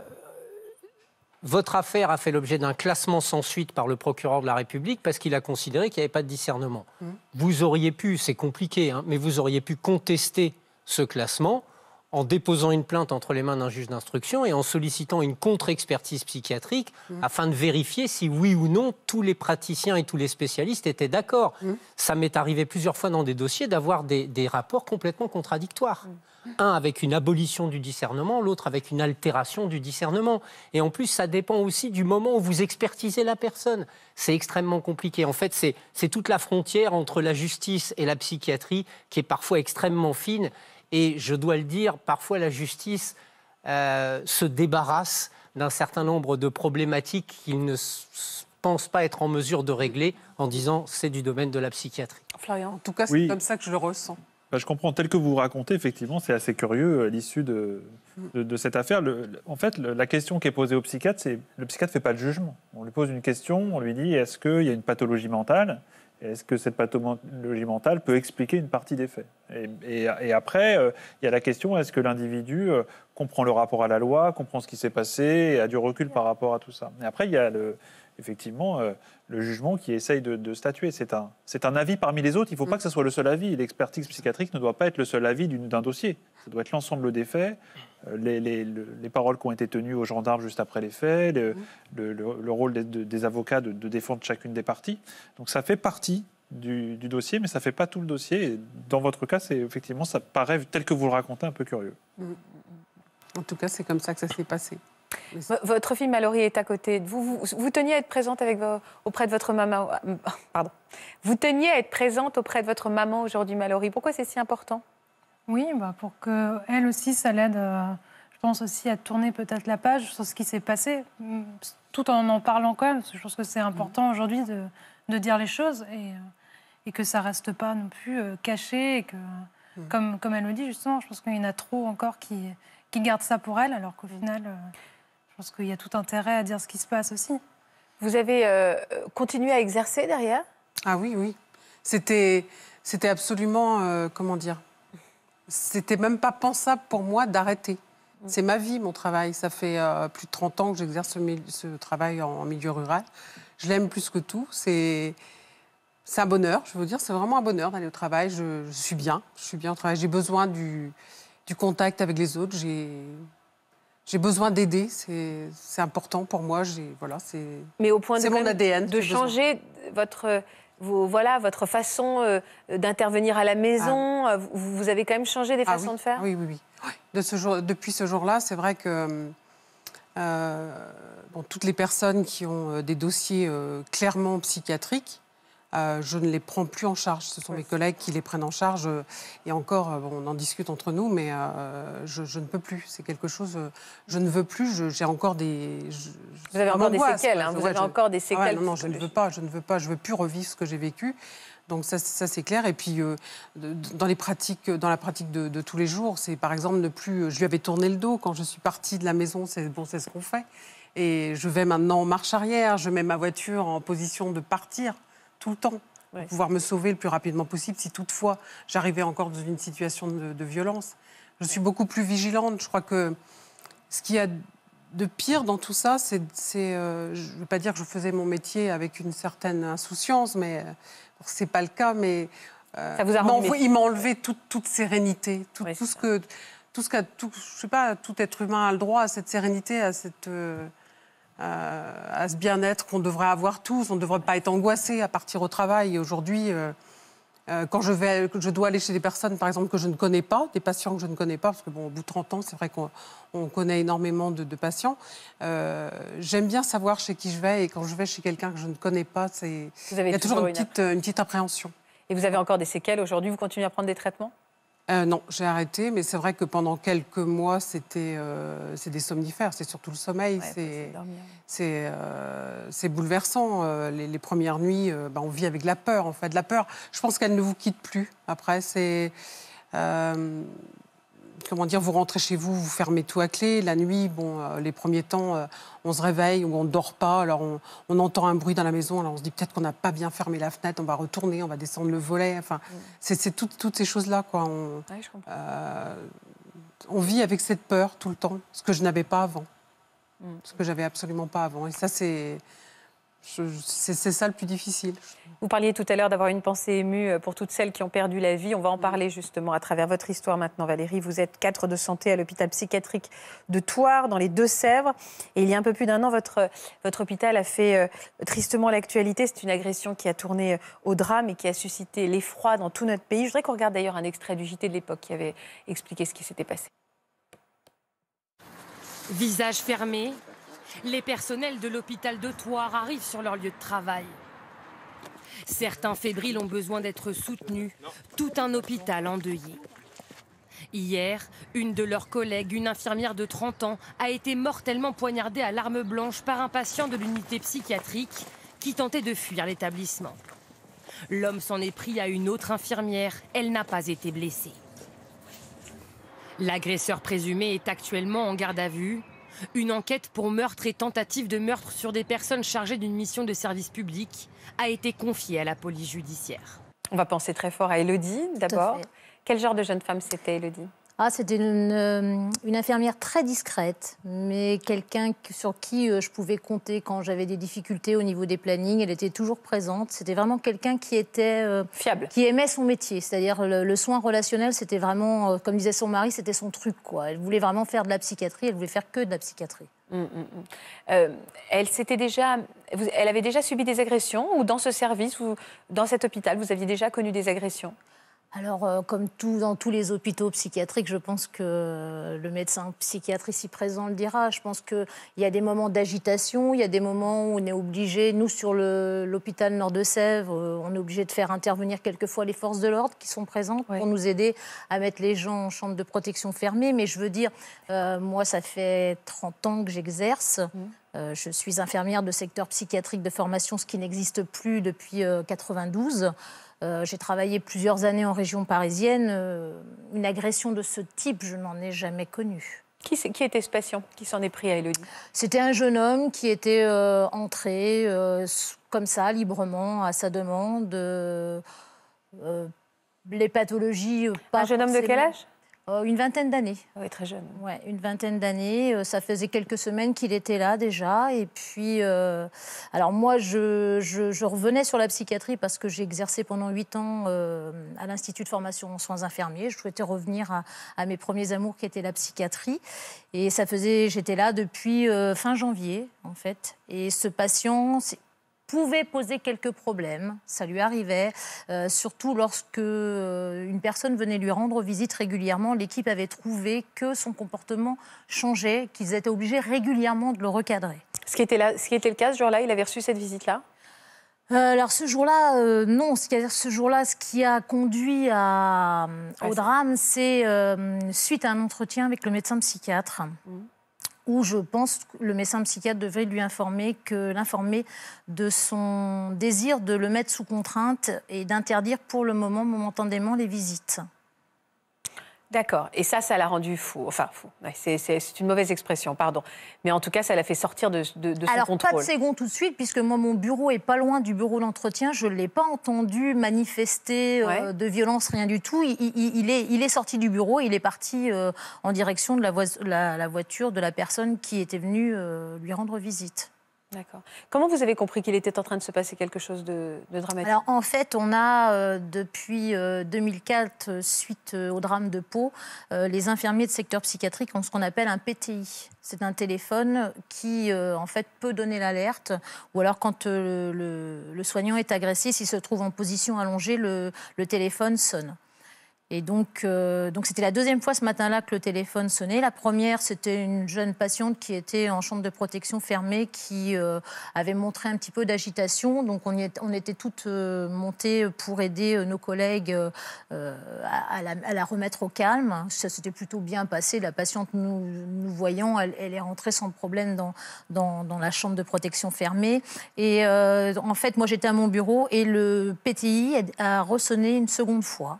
votre affaire a fait l'objet d'un classement sans suite par le procureur de la République parce qu'il a considéré qu'il n'y avait pas de discernement. Mmh. Vous auriez pu, c'est compliqué, hein, mais vous auriez pu contester ce classement en déposant une plainte entre les mains d'un juge d'instruction et en sollicitant une contre-expertise psychiatrique mmh. afin de vérifier si oui ou non tous les praticiens et tous les spécialistes étaient d'accord. Mmh. Ça m'est arrivé plusieurs fois dans des dossiers d'avoir des, rapports complètement contradictoires. Mmh. Un avec une abolition du discernement, l'autre avec une altération du discernement. Et en plus, ça dépend aussi du moment où vous expertisez la personne. C'est extrêmement compliqué. En fait, c'est toute la frontière entre la justice et la psychiatrie qui est parfois extrêmement fine et je dois le dire, parfois la justice euh, se débarrasse d'un certain nombre de problématiques qu'il ne pense pas être en mesure de régler en disant c'est du domaine de la psychiatrie. en tout cas, c'est comme ça que je le ressens. Bah, je comprends. Tel que vous racontez, effectivement, c'est assez curieux à euh, l'issue de, cette affaire. en fait, la question qui est posée au psychiatre, c'est le psychiatre ne fait pas de jugement. On lui pose une question, on lui dit est-ce qu'il y a une pathologie mentale est-ce que cette pathologie mentale peut expliquer une partie des faits et, après, euh, il y a la question est-ce que l'individu euh, comprend le rapport à la loi, comprend ce qui s'est passé et a du recul par rapport à tout ça. Et après, il y a le, effectivement euh, le jugement qui essaye de, statuer. C'est un, c'est un avis parmi les autres. Il ne faut pas que ce soit le seul avis. L'expertise psychiatrique ne doit pas être le seul avis d'un dossier. Ça doit être l'ensemble des faits, euh, les, paroles qui ont été tenues aux gendarmes juste après les faits, le, rôle des, avocats de, défendre chacune des parties. Donc ça fait partie. Du, dossier, mais ça ne fait pas tout le dossier. dans votre cas, c'est effectivement, ça paraît, tel que vous le racontez, un peu curieux. Mmh. En tout cas, c'est comme ça que ça s'est passé. Votre fille Mallory est à côté de vous. Vous, teniez à être présente avec auprès de votre maman. Euh, pardon. Vous teniez à être présente auprès de votre maman aujourd'hui, Mallory. Pourquoi c'est si important Oui, bah, pour que elle aussi, ça l'aide. Euh, je pense aussi à tourner peut-être la page sur ce qui s'est passé, mm, tout en en parlant quand même. Parce que je pense que c'est important mhm. aujourd'hui de, dire les choses euh, et, que ça reste pas non plus caché que, mhm. comme, comme elle le dit justement, je pense qu'il y en a trop encore qui qui garde ça pour elle, alors qu'au final, euh, je pense qu'il y a tout intérêt à dire ce qui se passe aussi. Vous avez euh, continué à exercer derrière Ah oui, oui. C'était, c'était absolument, euh, comment dire, c'était même pas pensable pour moi d'arrêter. Mm. C'est ma vie, mon travail. Ça fait plus de 30 ans que j'exerce ce, ce, travail en, milieu rural. Je l'aime plus que tout. C'est, c'est un bonheur, je veux dire, c'est vraiment un bonheur d'aller au travail. Je, je, suis bien, je suis bien au travail. J'ai besoin du, du contact avec les autres. J'ai besoin d'aider, c'est important pour moi. Voilà, Mais au point de, mon ADN, de changer votre, voilà, votre façon euh, d'intervenir à la maison, ah. euh, vous, avez quand même changé des ah façons de faire Oui, oui, oui. De ce jour, depuis ce jour-là, c'est vrai que euh, toutes les personnes qui ont des dossiers clairement psychiatriques, euh, je ne les prends plus en charge. Ce sont mes collègues qui les prennent en charge. Euh, et encore, euh, on en discute entre nous, mais je, ne peux plus. C'est quelque chose. je ne veux plus. J'ai encore des. vous avez encore des séquelles. Hein. vous avez je, encore des ah séquelles. non, non, je ne veux pas. Je ne veux pas. Je veux plus revivre ce que j'ai vécu. Donc ça, ça c'est clair. Et puis dans les pratiques, dans la pratique de, tous les jours, c'est par exemple ne plus. Je lui avais tourné le dos quand je suis partie de la maison. C'est bon, c'est ce qu'on fait. Et je vais maintenant en marche arrière. Je mets ma voiture en position de partir tout le temps. pouvoir me sauver le plus rapidement possible si toutefois j'arrivais encore dans une situation de, violence. Je suis beaucoup plus vigilante. Je crois que ce qu'il y a de pire dans tout ça, c'est, euh, je ne veux pas dire que je faisais mon métier avec une certaine insouciance, mais Ce euh, c'est pas le cas, mais euh, il m'a enlevé toute, toute sérénité, tout, tout ce que, tout ce qu'a, tout, je sais pas, tout être humain a le droit à cette sérénité, à cette à ce bien-être qu'on devrait avoir tous. On ne devrait pas être angoissé à partir au travail. Aujourd'hui, euh, euh, quand je, vais, je dois aller chez des personnes, par exemple, que je ne connais pas, des patients que je ne connais pas, parce que, bon, au bout de 30 ans, c'est vrai qu'on connaît énormément de, patients, euh, j'aime bien savoir chez qui je vais. Et quand je vais chez quelqu'un que je ne connais pas, il y a toujours petite, une petite appréhension. Et vous avez encore des séquelles aujourd'hui Vous continuez à prendre des traitements euh, non, j'ai arrêté, mais c'est vrai que pendant quelques mois, c'était euh, des somnifères, c'est surtout le sommeil, c'est euh, c'est bouleversant. Les, premières nuits, bah, on vit avec la peur, en fait, la peur. Je pense qu'elle ne vous quitte plus. Après, c'est comment dire, vous rentrez chez vous, vous fermez tout à clé. La nuit, bon, euh, les premiers temps, euh, on se réveille ou on ne dort pas. Alors on, on, entend un bruit dans la maison. Alors on se dit peut-être qu'on n'a pas bien fermé la fenêtre. On va retourner, on va descendre le volet. Enfin, mm. c'est toutes ces choses-là, quoi. On, euh, on vit avec cette peur tout le temps, ce que je n'avais pas avant, mm. ce que j'avais absolument pas avant. Et ça, c'est c'est ça le plus difficile. Vous parliez tout à l'heure d'avoir une pensée émue euh, pour toutes celles qui ont perdu la vie. On va en mm. parler justement à travers votre histoire maintenant, Valérie. Vous êtes cadre de santé à l'hôpital psychiatrique de Thouars, dans les Deux-Sèvres. Et il y a un peu plus d'un an, votre, votre hôpital a fait euh, tristement l'actualité. C'est une agression qui a tourné euh, au drame et qui a suscité l'effroi dans tout notre pays. Je voudrais qu'on regarde d'ailleurs un extrait du JT de l'époque qui avait expliqué ce qui s'était passé. Visage fermé, les personnels de l'hôpital de Thouars arrivent sur leur lieu de travail. Certains fébriles ont besoin d'être soutenus, tout un hôpital endeuillé. Hier, une de leurs collègues, une infirmière de 30 ans, a été mortellement poignardée à l'arme blanche par un patient de l'unité psychiatrique qui tentait de fuir l'établissement. L'homme s'en est pris à une autre infirmière, elle n'a pas été blessée. L'agresseur présumé est actuellement en garde à vue. Une enquête pour meurtre et tentative de meurtre sur des personnes chargées d'une mission de service public a été confiée à la police judiciaire. On va penser très fort à Elodie d'abord. Quel genre de jeune femme c'était Elodie ah, c'était euh, une, infirmière très discrète, mais quelqu'un sur qui euh, je pouvais compter quand j'avais des difficultés au niveau des plannings. Elle était toujours présente. C'était vraiment quelqu'un qui était euh, fiable, qui aimait son métier. C'est-à-dire le, soin relationnel, c'était vraiment, comme disait son mari, c'était son truc. Quoi. Elle voulait vraiment faire de la psychiatrie. Elle voulait faire que de la psychiatrie. Hum, hum, hum. elle déjà, elle avait déjà subi des agressions ou dans ce service ou dans cet hôpital, vous aviez déjà connu des agressions alors, euh, comme dans tous les hôpitaux psychiatriques, je pense que le médecin psychiatre ici présent le dira. Je pense qu'il y a des moments d'agitation, il y a des moments où on est obligé, nous sur l'hôpital Nord de Sèvres, euh, on est obligé de faire intervenir quelquefois les forces de l'ordre qui sont présentes pour nous aider à mettre les gens en chambre de protection fermée. Mais je veux dire, euh, moi, ça fait 30 ans que j'exerce. Mmh. je suis infirmière de secteur psychiatrique de formation, ce qui n'existe plus depuis 92. Euh, j'ai travaillé plusieurs années en région parisienne. Euh, une agression de ce type, je n'en ai jamais connue. Qui, qui, était ce patient Qui s'en est pris à Elodie C'était un jeune homme qui était euh, entré comme ça, librement, à sa demande. les pathologies... un jeune homme de quel âge euh, une vingtaine d'années. Oui, très jeune. Ouais, une vingtaine d'années. Euh, ça faisait quelques semaines qu'il était là déjà. Et puis, euh, alors moi, je, je, revenais sur la psychiatrie parce que j'ai exercé pendant huit ans à l'Institut de formation en soins infirmiers. Je souhaitais revenir à, à, mes premiers amours qui étaient la psychiatrie. Et ça faisait, j'étais là depuis fin janvier, en fait. Et ce patient, pouvait poser quelques problèmes, ça lui arrivait, euh, surtout lorsque euh, une personne venait lui rendre visite régulièrement. L'équipe avait trouvé que son comportement changeait, qu'ils étaient obligés régulièrement de le recadrer. Ce qui était, ce qui était le cas ce jour-là, il avait reçu cette visite-là euh, alors ce jour-là, non. Ce jour-là, ce qui a conduit à, ah, au drame, c'est suite à un entretien avec le médecin psychiatre. Mmh où je pense que le médecin psychiatre devrait lui informer que l'informer de son désir de le mettre sous contrainte et d'interdire pour le moment momentanément les visites. D'accord. Et ça, ça l'a rendu fou. Enfin, fou. C'est une mauvaise expression, pardon. Mais en tout cas, ça l'a fait sortir de, son contrôle. Alors, pas de second tout de suite, puisque moi, mon bureau est pas loin du bureau d'entretien. Je ne l'ai pas entendu manifester euh, de violence, rien du tout. Il, est, sorti du bureau, il est parti euh, en direction de la, voiture de la personne qui était venue euh, lui rendre visite. D'accord. Comment vous avez compris qu'il était en train de se passer quelque chose de, dramatique Alors en fait, on a euh, depuis 2004, euh, euh, suite au drame de Pau, les infirmiers de secteur psychiatrique ont ce qu'on appelle un PTI. C'est un téléphone qui en fait peut donner l'alerte, ou alors quand le, soignant est agressé, s'il se trouve en position allongée, le téléphone sonne. Et euh, donc, c'était la deuxième fois ce matin-là que le téléphone sonnait. La première, c'était une jeune patiente qui était en chambre de protection fermée, qui euh, avait montré un petit peu d'agitation. Donc, on, était toutes euh, montées pour aider nos collègues à, la, remettre au calme. Ça s'était plutôt bien passé. La patiente, nous, voyant, elle, est rentrée sans problème dans, dans, la chambre de protection fermée. Et en fait, moi, j'étais à mon bureau et le PTI a ressonné une seconde fois.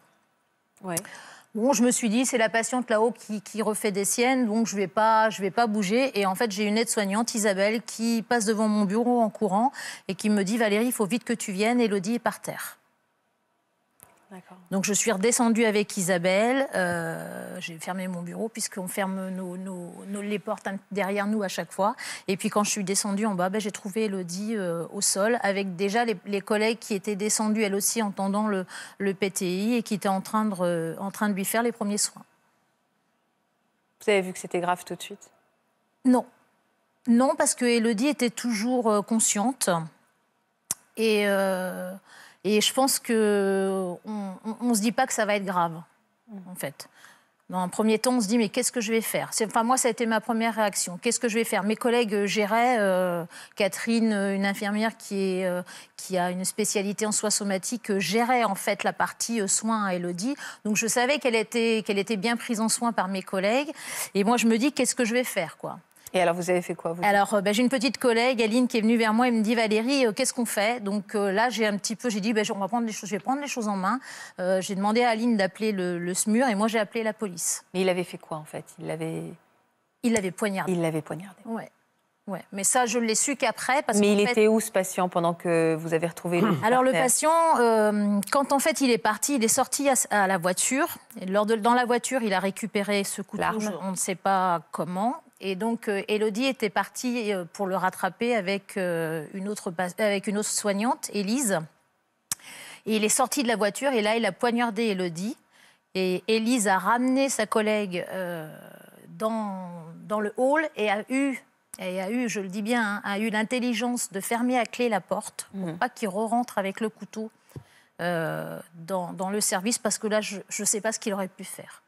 Bon, je me suis dit, c'est la patiente là-haut qui, refait des siennes, donc je ne vais, pas, vais pas bouger. Et en fait, j'ai une aide-soignante, Isabelle, qui passe devant mon bureau en courant et qui me dit, Valérie, il faut vite que tu viennes, Elodie est par terre. Donc je suis redescendue avec Isabelle. Euh, j'ai fermé mon bureau puisqu'on ferme les portes derrière nous à chaque fois. Et puis quand je suis descendue en bas, ben, j'ai trouvé Elodie euh, au sol avec déjà les, collègues qui étaient descendus elles aussi entendant le, le PTI et qui étaient en train, de, en train de lui faire les premiers soins. Vous avez vu que c'était grave tout de suite Non. Non, parce que Elodie était toujours euh, consciente. Et et je pense qu'on ne se dit pas que ça va être grave, en fait. Dans un premier temps, on se dit mais qu'est-ce que je vais faire Enfin moi, ça a été ma première réaction. Qu'est-ce que je vais faire Mes collègues euh, géraient. Euh, Catherine, euh, une infirmière qui a une spécialité en soins somatiques, gérait en fait la partie soins à Elodie. Donc je savais qu'elle était qu'elle était bien prise en soin par mes collègues. Et moi, je me dis qu'est-ce que je vais faire quoi et alors, vous avez fait quoi Alors, euh, ben, j'ai une petite collègue, Aline, qui est venue vers moi et me dit Valérie, euh, qu'est-ce qu'on fait Donc euh, là, j'ai un petit peu, j'ai dit ben, on va prendre les choses, je vais prendre les choses en main. j'ai demandé à Aline d'appeler le, SMUR et moi, j'ai appelé la police. Mais il avait fait quoi en fait Il l'avait. Il l'avait poignardé. Il l'avait poignardé. Ouais. Ouais, mais ça, je l'ai su qu'après. mais il était où ce patient pendant que vous avez retrouvé le Alors le patient, quand en fait il est parti, il est sorti à, la voiture. Et lors de, dans la voiture, il a récupéré ce couteau. on ne sait pas comment. Et donc, euh, Elodie était partie euh, pour le rattraper avec, euh, une, autre, avec une soignante, Élise. Et il est sorti de la voiture et là, il a poignardé Elodie. Et Élise a ramené sa collègue dans, dans le hall et a eu, a eu je le dis bien, hein, a eu l'intelligence de fermer à clé la porte pour mmh. pas qu'il re-rentre avec le couteau dans, dans, le service parce que là, je ne sais pas ce qu'il aurait pu faire.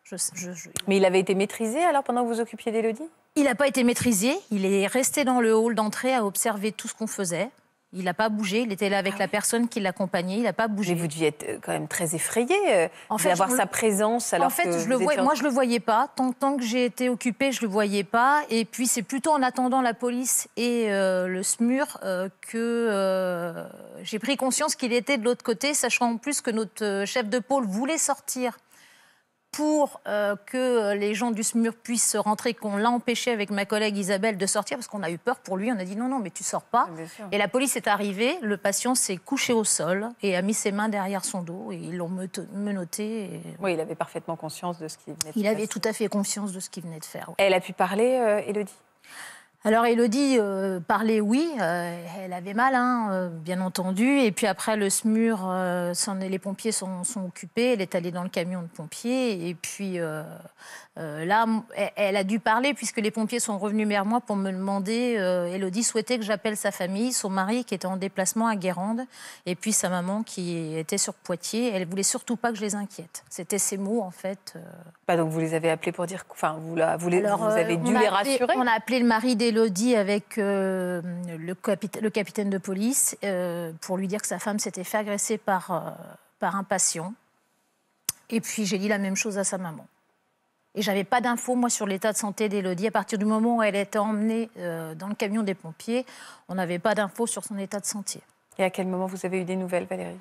Mais il avait été maîtrisé alors pendant que vous occupiez d'Elodie Il n'a pas été maîtrisé. Il est resté dans le hall d'entrée à observer tout ce qu'on faisait. Il n'a pas bougé, il était là avec ah la personne qui l'accompagnait, il n'a pas bougé. Mais vous deviez être euh, quand même très effrayé euh, d'avoir sa présence alors En fait, moi je ne le voyais pas. Tant, que j'ai été occupée, je ne le voyais pas. Et puis c'est plutôt en attendant la police et euh, le SMUR que j'ai pris conscience qu'il était de l'autre côté, sachant en plus que notre chef de pôle voulait sortir pour euh, que les gens du SMUR puissent rentrer, qu'on l'a empêché avec ma collègue Isabelle de sortir parce qu'on a eu peur pour lui. On a dit non, non, mais tu sors pas. Ah, et la police est arrivée. Le patient s'est couché au sol et a mis ses mains derrière son dos et ils l'ont menotté. Oui, il avait parfaitement conscience de ce qu'il venait de faire. Il avait tout à fait conscience de ce qu'il venait de faire. Elle a pu parler, Elodie euh, alors Elodie euh, parlait, oui, euh, elle avait mal, hein, euh, bien entendu. Et puis après le SMUR, les pompiers sont, occupés, elle est allée dans le camion de pompiers. Et puis euh, là, elle a dû parler puisque les pompiers sont revenus vers moi pour me demander. Euh, Elodie souhaitait que j'appelle sa famille, son mari qui était en déplacement à Guérande, et puis sa maman qui était sur Poitiers. Elle voulait surtout pas que je les inquiète. C'était ces mots en fait. Euh. Bah, donc vous les avez appelés pour dire, enfin vous, la, vous, les, vous avez dû les rassurer. on a appelé le mari d'Elodie avec le, capitaine de police pour lui dire que sa femme s'était fait agresser par par un patient. Et puis j'ai dit la même chose à sa maman. Et j'avais pas d'infos, moi, sur l'état de santé d'Elodie. À partir du moment où elle était emmenée euh, dans le camion des pompiers, on n'avait pas d'infos sur son état de santé. Et à quel moment vous avez eu des nouvelles, Valérie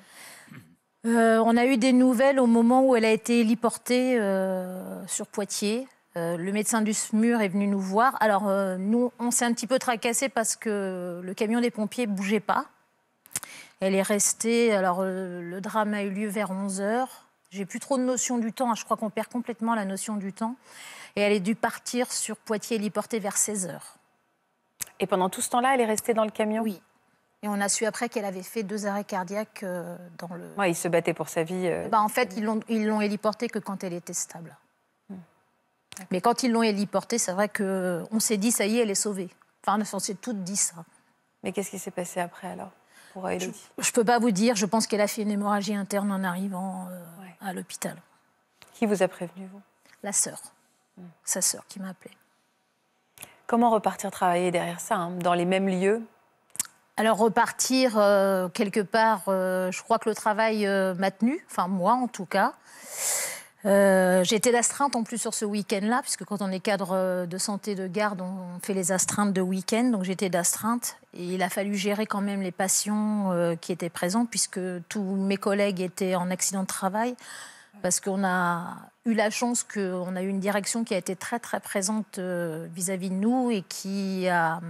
euh, On a eu des nouvelles au moment où elle a été héliportée euh, sur Poitiers. le médecin du SMUR est venu nous voir. Alors, nous, on s'est un petit peu tracassé parce que le camion des pompiers bougeait pas. Elle est restée. Alors, le drame a eu lieu vers 11 h j'ai plus trop de notion du temps. Hein. Je crois qu'on perd complètement la notion du temps. Et elle est dû partir sur Poitiers héliportée vers 16 h Et pendant tout ce temps-là, elle est restée dans le camion Oui. Et on a su après qu'elle avait fait deux arrêts cardiaques euh, dans le. Moi, il se battait pour sa vie. Euh. Bah, en fait, ils l'ont, ils l'ont héliportée que quand elle était stable. Hmm. Mais quand ils l'ont héliportée, c'est vrai qu'on s'est dit, ça y est, elle est sauvée. Enfin, on s'est toutes dit ça. Mais qu'est-ce qui s'est passé après alors je ne peux pas vous dire. Je pense qu'elle a fait une hémorragie interne en arrivant euh, à l'hôpital. Qui vous a prévenu, vous La sœur. Hmm. Sa sœur qui m'a appelée. Comment repartir travailler derrière ça, hein, dans les mêmes lieux alors repartir euh, quelque part, euh, je crois que le travail m'a tenu, enfin moi en tout cas. Euh, j'étais d'astreinte en plus sur ce week-end-là, puisque quand on est cadre euh, de santé de garde, on fait les astreintes de week-end. Donc j'étais d'astreinte et il a fallu gérer quand même les patients euh, qui étaient présents, puisque tous mes collègues étaient en accident de travail. Parce qu'on a eu la chance qu'on a eu une direction qui a été très très présente vis-à-vis de nous et qui a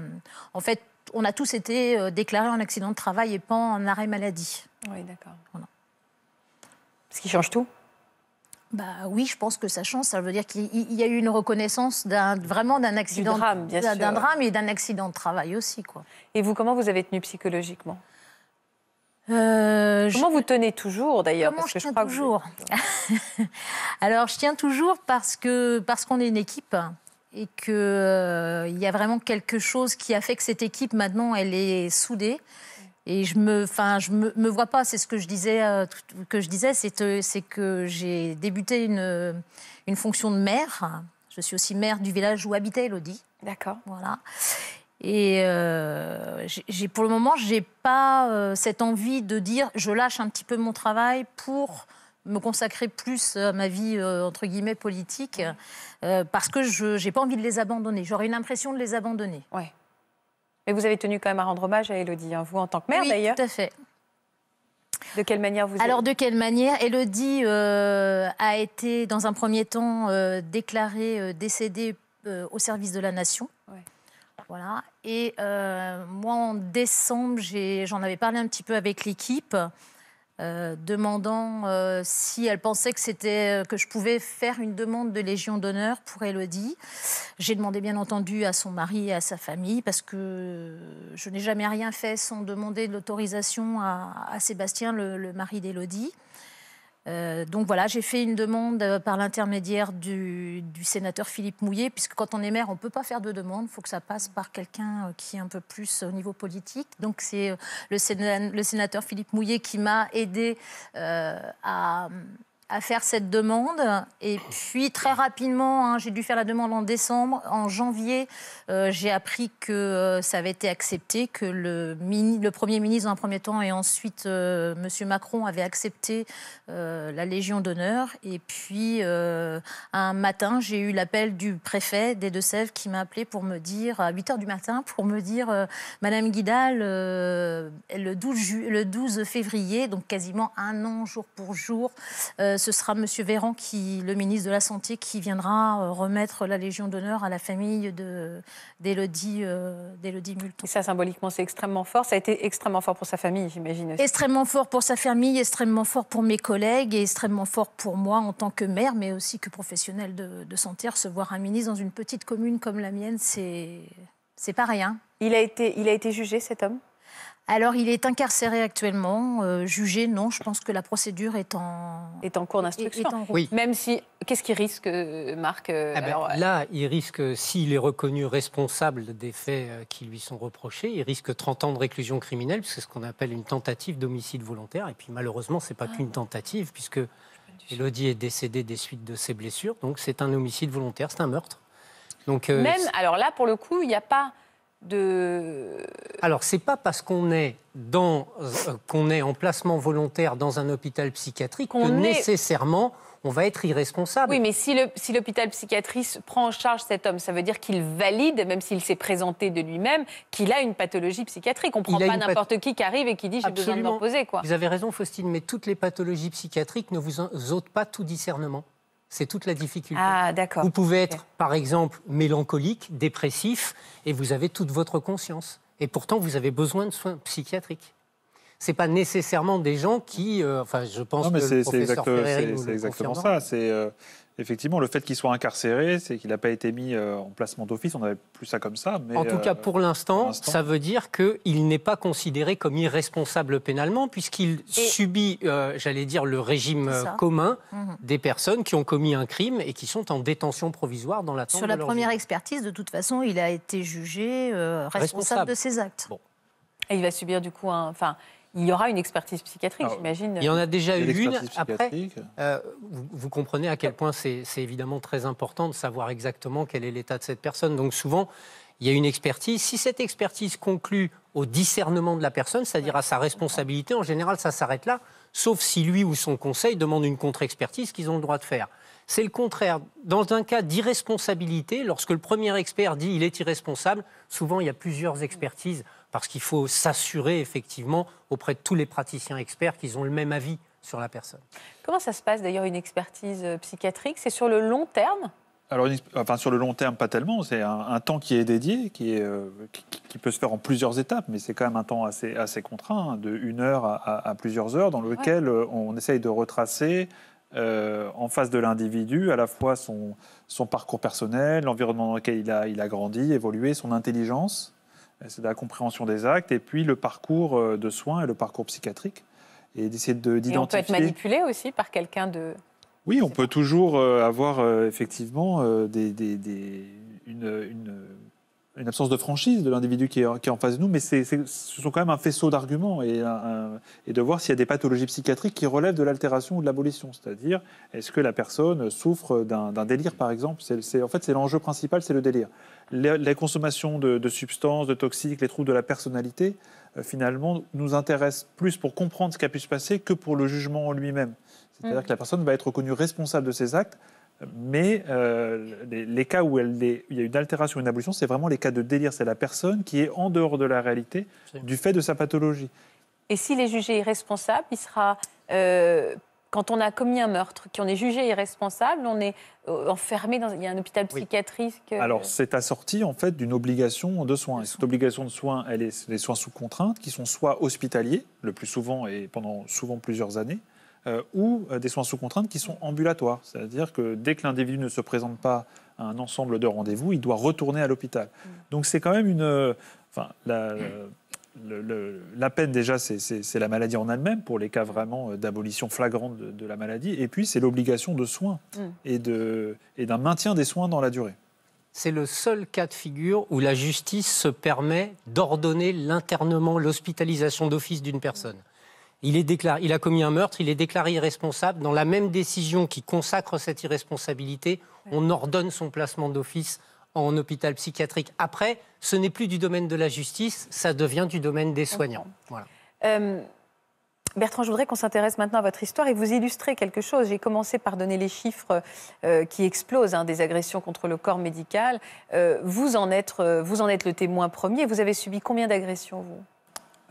en fait on a tous été déclarés en accident de travail et pas en arrêt maladie. Oui, d'accord. Ce qui change tout bah oui, je pense que ça change. ça veut dire qu'il y a eu une reconnaissance vraiment d'un accident, drame, d'un drame et d'un accident de travail aussi, quoi. Et vous, comment vous avez tenu psychologiquement euh, Comment vous tenez toujours d'ailleurs Comment je que tiens toujours Alors je tiens toujours parce que parce qu'on est une équipe et qu'il euh, y a vraiment quelque chose qui a fait que cette équipe maintenant elle est soudée. Et je me, enfin, je me, vois pas. C'est ce que je disais, euh, que je disais, euh, c'est que j'ai débuté une, une fonction de maire. Je suis aussi maire du village où habitait Elodie. D'accord. Voilà. Et euh, j'ai, pour le moment, j'ai pas cette envie de dire je lâche un petit peu mon travail pour me consacrer plus à ma vie entre guillemets politique parce que je n'ai pas envie de les abandonner. J'aurais une impression de les abandonner. Ouais. Mais vous avez tenu quand même à rendre hommage à Elodie, hein, vous en tant que mère oui, d'ailleurs. Tout à fait. De quelle manière vous Alors, de quelle manière Elodie euh, a été, dans un premier temps, euh, déclarée euh, décédée au service de la nation. Ouais. Voilà. Et moi, en décembre, j'en avais parlé un petit peu avec l'équipe. Euh, demandant euh, si elle pensait que c'était euh, que je pouvais faire une demande de légion d'honneur pour Elodie. J'ai demandé bien entendu à son mari et à sa famille parce que je n'ai jamais rien fait sans demander l'autorisation à, Sébastien, le, le mari d'Elodie. Euh, donc voilà, j'ai fait une demande euh, par l'intermédiaire du, sénateur Philippe Mouillet, puisque quand on est maire, on ne peut pas faire de demande, il faut que ça passe par quelqu'un euh, qui est un peu plus au niveau politique. Donc c'est le, sénateur Philippe Mouillet qui m'a aidé à à faire cette demande. Et puis très rapidement, hein, j'ai dû faire la demande en décembre. En janvier, euh, j'ai appris que euh, ça avait été accepté, que le, le Premier ministre, dans un premier temps, et ensuite euh, monsieur M. Macron avait accepté la Légion d'honneur. Et puis un matin, j'ai eu l'appel du préfet des Deux-Sèvres qui m'a appelé pour me dire, à 8 h du matin, pour me dire Madame Guidal, le 12, le 12 février, donc quasiment un an jour pour jour, ce sera M. Véran, le ministre de la Santé, qui viendra euh, remettre la Légion d'honneur à la famille euh, d'Élodie Multon. Et ça, symboliquement, c'est extrêmement fort. Ça a été extrêmement fort pour sa famille, j'imagine. Extrêmement fort pour sa famille, extrêmement fort pour mes collègues et extrêmement fort pour moi en tant que maire, mais aussi que professionnel de, de santé. voir un ministre dans une petite commune comme la mienne, c'est pas rien. Il a été, il a été jugé, cet homme alors, il est incarcéré actuellement, euh, jugé, non, je pense que la procédure est en... Est en cours d'instruction. Oui. Même si... Qu'est-ce qu'il risque, euh, Marc euh, ah ben, Là, il risque, s'il est reconnu responsable des faits qui lui sont reprochés, il risque 30 ans de réclusion criminelle, puisque c'est ce qu'on appelle une tentative d'homicide volontaire. Et puis, malheureusement, ce n'est pas ah. qu'une tentative, puisque Elodie est décédée des suites de ses blessures. Donc, c'est un homicide volontaire, c'est un meurtre. Même, alors là, pour le coup, il n'y a pas de... Alors, n'est pas parce qu'on est, euh, qu'on est en placement volontaire dans un hôpital psychiatrique que nécessairement on va être irresponsable. Oui, mais si, l'hôpital psychiatrique prend en charge cet homme, ça veut dire qu'il valide, même s'il s'est présenté de lui-même, qu'il a une pathologie psychiatrique. On ne prend pas n'importe qui qui arrive et qui dit j'ai besoin de m'en Vous avez raison, Faustine, mais toutes les pathologies psychiatriques ne vous ôtent pas tout discernement. C'est toute la difficulté. Ah, vous pouvez être, par exemple, mélancolique, dépressif, et vous avez toute votre conscience. Et pourtant, vous avez besoin de soins psychiatriques Ce n'est pas nécessairement des gens qui, euh, enfin, je pense mais que c'est exactement ça. C'est euh, effectivement, le fait qu'il soit incarcéré, c'est qu'il n'a pas été mis euh, en placement d'office. On n'avait plus ça comme ça. en tout cas, euh, pour l'instant, ça veut dire qu'il n'est pas considéré comme irresponsable pénalement, puisqu'il subit, euh, j'allais dire, le régime commun mhm. des personnes qui ont commis un crime et qui sont en détention provisoire dans la Sur la première expertise, de toute façon, il a été jugé responsable, de ses actes. Bon. Et il va subir du coup un. Enfin, il y aura une expertise psychiatrique, j'imagine. Il y en a déjà eu une. Après, euh, vous, comprenez à quel point c'est évidemment très important de savoir exactement quel est l'état de cette personne. Donc souvent, il y a une expertise. Si cette expertise conclut au discernement de la personne, c'est-à-dire à sa responsabilité, en général, ça s'arrête là, sauf si lui ou son conseil demande une contre-expertise qu'ils ont le droit de faire. C'est le contraire. Dans un cas d'irresponsabilité, lorsque le premier expert dit il est irresponsable, souvent il y a plusieurs expertises parce qu'il faut s'assurer effectivement auprès de tous les praticiens experts qu'ils ont le même avis sur la personne. Comment ça se passe d'ailleurs une expertise euh, psychiatrique C'est sur le long terme alors, enfin, sur le long terme, pas tellement. C'est un, temps qui est dédié, euh, qui, peut se faire en plusieurs étapes, mais c'est quand même un temps assez, contraint, hein, de une heure à, plusieurs heures, dans lequel euh, on essaye de retracer en face de l'individu à la fois son, parcours personnel, l'environnement dans lequel il a, il a grandi, évolué, son intelligence, euh, c'est de la compréhension des actes, et puis le parcours euh, de soins et le parcours psychiatrique, et d'essayer De, on peut être manipulé aussi par quelqu'un de... Oui, on peut toujours euh, avoir effectivement des, une une absence de franchise de l'individu qui, est en face de nous, mais ce sont quand même un faisceau d'arguments et, de voir s'il y a des pathologies psychiatriques qui relèvent de l'altération ou de l'abolition. C'est-à-dire, est-ce que la personne souffre d'un délire, par exemple En fait, c'est l'enjeu principal, c'est le délire. La, consommations consommation de, substances, de toxiques, les troubles de la personnalité, euh, finalement, nous intéressent plus pour comprendre ce qui a pu se passer que pour le jugement en lui-même. C'est-à-dire mm. que la personne va être reconnue responsable de ses actes mais euh, les, cas où, il y a une altération, une abolition, c'est vraiment les cas de délire. C'est la personne qui est en dehors de la réalité du fait de sa pathologie. Et s'il est jugé irresponsable, il sera. Euh, quand on a commis un meurtre, qu'on est jugé irresponsable, on est euh, enfermé dans. Il y a un hôpital psychiatrique. Alors, c'est assorti, en fait, d'une obligation de soins. cette obligation de soins, elle est les soins sous contrainte, qui sont soit hospitaliers, le plus souvent et pendant souvent plusieurs années, euh, ou euh, des soins sous contrainte qui sont ambulatoires. C'est-à-dire que dès que l'individu ne se présente pas à un ensemble de rendez-vous, il doit retourner à l'hôpital. Mm. Donc c'est quand même une... Euh, la, peine, déjà, c'est la maladie en elle-même, pour les cas vraiment d'abolition flagrante de, la maladie. Et puis, c'est l'obligation de soins mm. et d'un maintien des soins dans la durée. C'est le seul cas de figure où la justice se permet d'ordonner l'internement, l'hospitalisation d'office d'une personne. Il, a commis un meurtre, il est déclaré irresponsable. Dans la même décision qui consacre cette irresponsabilité, on ordonne son placement d'office en hôpital psychiatrique. Après, ce n'est plus du domaine de la justice, ça devient du domaine des soignants. Euh, Bertrand, je voudrais qu'on s'intéresse maintenant à votre histoire et vous illustrer quelque chose. J'ai commencé par donner les chiffres euh, qui explosent hein, des agressions contre le corps médical. Euh, vous, en êtes, vous en êtes le témoin premier. Vous avez subi combien d'agressions, vous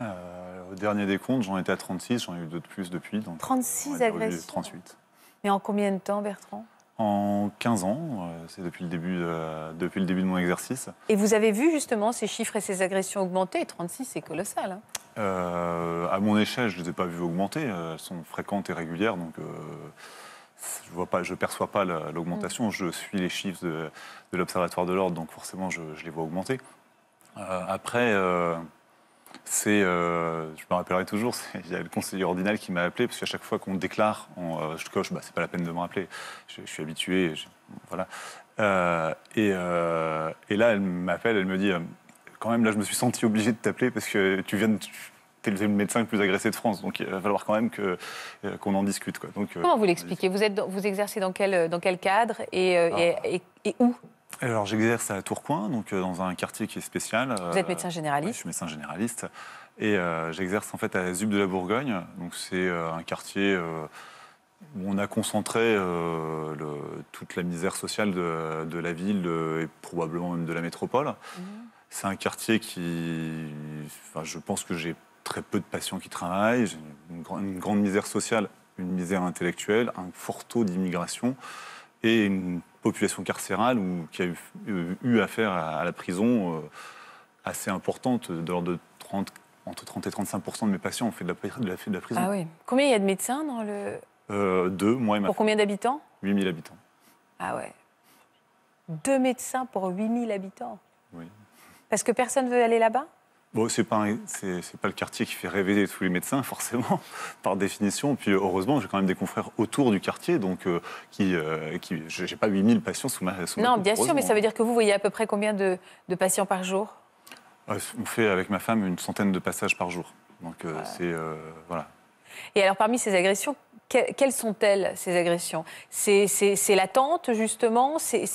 euh, au dernier des comptes, j'en étais à 36, j'en ai eu deux de plus depuis. Donc 36 agressions 38. Mais en combien de temps, Bertrand en 15 ans, euh, c'est depuis, le début de, depuis le début de mon exercice. Et vous avez vu justement ces chiffres et ces agressions augmenter 36, c'est colossal. Hein. Euh, à mon échelle, je ne les ai pas vues augmenter. Elles sont fréquentes et régulières, donc je vois pas, je perçois pas l'augmentation. Mm. Je suis les chiffres de, l'Observatoire de l'ordre, donc forcément, je, les vois augmenter. après c'est, euh, je me rappellerai toujours, il y a le conseiller ordinal qui m'a appelé, parce qu'à chaque fois qu'on déclare, on, euh, je coche, bah, c'est pas la peine de me rappeler, je, suis habitué, voilà. Euh, et, là, elle m'appelle, elle me dit, quand même, là, je me suis senti obligé de t'appeler parce que tu viens de. T'es le médecin le plus agressé de France, donc il va falloir quand même qu'on en discute. Comment vous l'expliquez vous, êtes vous exercez dans quel, dans quel cadre et, et où alors j'exerce à Tourcoing, donc euh, dans un quartier qui est spécial. Euh, Vous êtes médecin généraliste Je suis médecin généraliste et euh, j'exerce en fait à Zub de la Bourgogne. Donc c'est un quartier où on a concentré le, toute la misère sociale de, la ville et probablement même de la métropole. Mhm. C'est un quartier qui, enfin, je pense que j'ai très peu de patients qui travaillent, J'ai une grande misère sociale, une misère intellectuelle, un fort taux d'immigration et une population carcérale ou qui a eu, affaire à, la prison euh, assez importante, de l'ordre de 30, entre 30 et 35 de mes patients ont fait de la, de la prison. Ah combien il y a de médecins dans le... Euh, deux, moi et ma Pour combien d'habitants 8000 habitants. Ah ouais. Deux médecins pour 8000 habitants Oui. Parce que personne ne veut aller là-bas Bon, c'est pas, pas le quartier qui fait rêver tous les médecins, forcément, par définition. Puis heureusement, j'ai quand même des confrères autour du quartier, donc euh, qui, euh, qui j'ai pas 8000 patients sous ma. Sous non, bien sûr, mais ça veut dire que vous voyez à peu près combien de, patients par jour euh, On fait avec ma femme une centaine de passages par jour. Donc c'est voilà. Et alors parmi ces agressions, quelles sont-elles ces agressions c'est, l'attente justement, c'est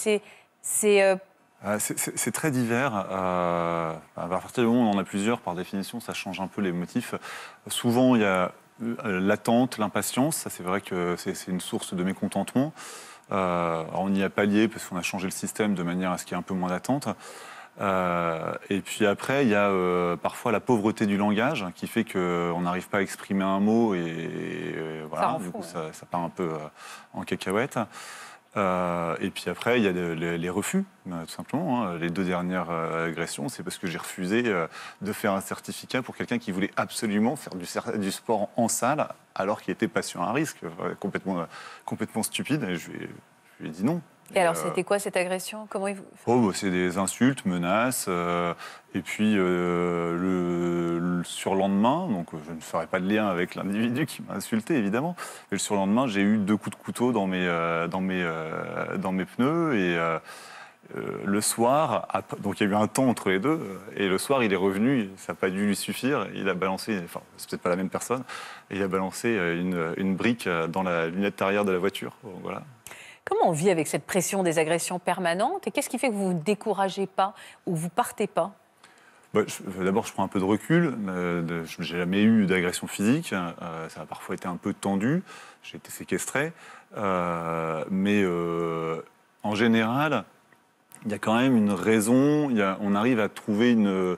euh, c'est très divers. Euh, à partir du moment où on en a plusieurs, par définition, ça change un peu les motifs. Souvent, il y a l'attente, l'impatience. c'est vrai que c'est une source de mécontentement. Euh, on y a pallié parce qu'on a changé le système de manière à ce qu'il y ait un peu moins d'attente. et puis après, il y a parfois la pauvreté du langage qui fait qu'on n'arrive pas à exprimer un mot et, voilà, ça ça, part un peu en cacahuète. Euh, et puis après, il y a les refus, bah, tout simplement. Hein. Les deux dernières euh, agressions, c'est parce que j'ai refusé euh, de faire un certificat pour quelqu'un qui voulait absolument faire du, sport en, salle alors qu'il était patient à risque, complètement, stupide. je lui ai dit non. Et, alors, euh, c'était quoi cette agression Comment vous Oh, bah, c'est des insultes, menaces. Euh, et puis, euh, le, le, surlendemain, donc je ne ferai pas de lien avec l'individu qui m'a insulté, évidemment, mais le surlendemain, j'ai eu deux coups de couteau dans mes, dans mes, dans mes pneus et... le soir, donc il y a eu un temps entre les deux, et le soir, il est revenu, ça n'a pas dû lui suffire, il a balancé, enfin, c'est peut-être pas la même personne, il a balancé une, une brique dans la lunette arrière de la voiture. Voilà. Comment on vit avec cette pression des agressions permanentes et qu'est-ce qui fait que vous ne vous découragez pas ou vous partez pas bah, euh, D'abord, je prends un peu de recul. Euh, je n'ai jamais eu d'agression physique. Euh, ça a parfois été un peu tendu. J'ai été séquestré. mais en général, il y a quand même une raison. on arrive à trouver une,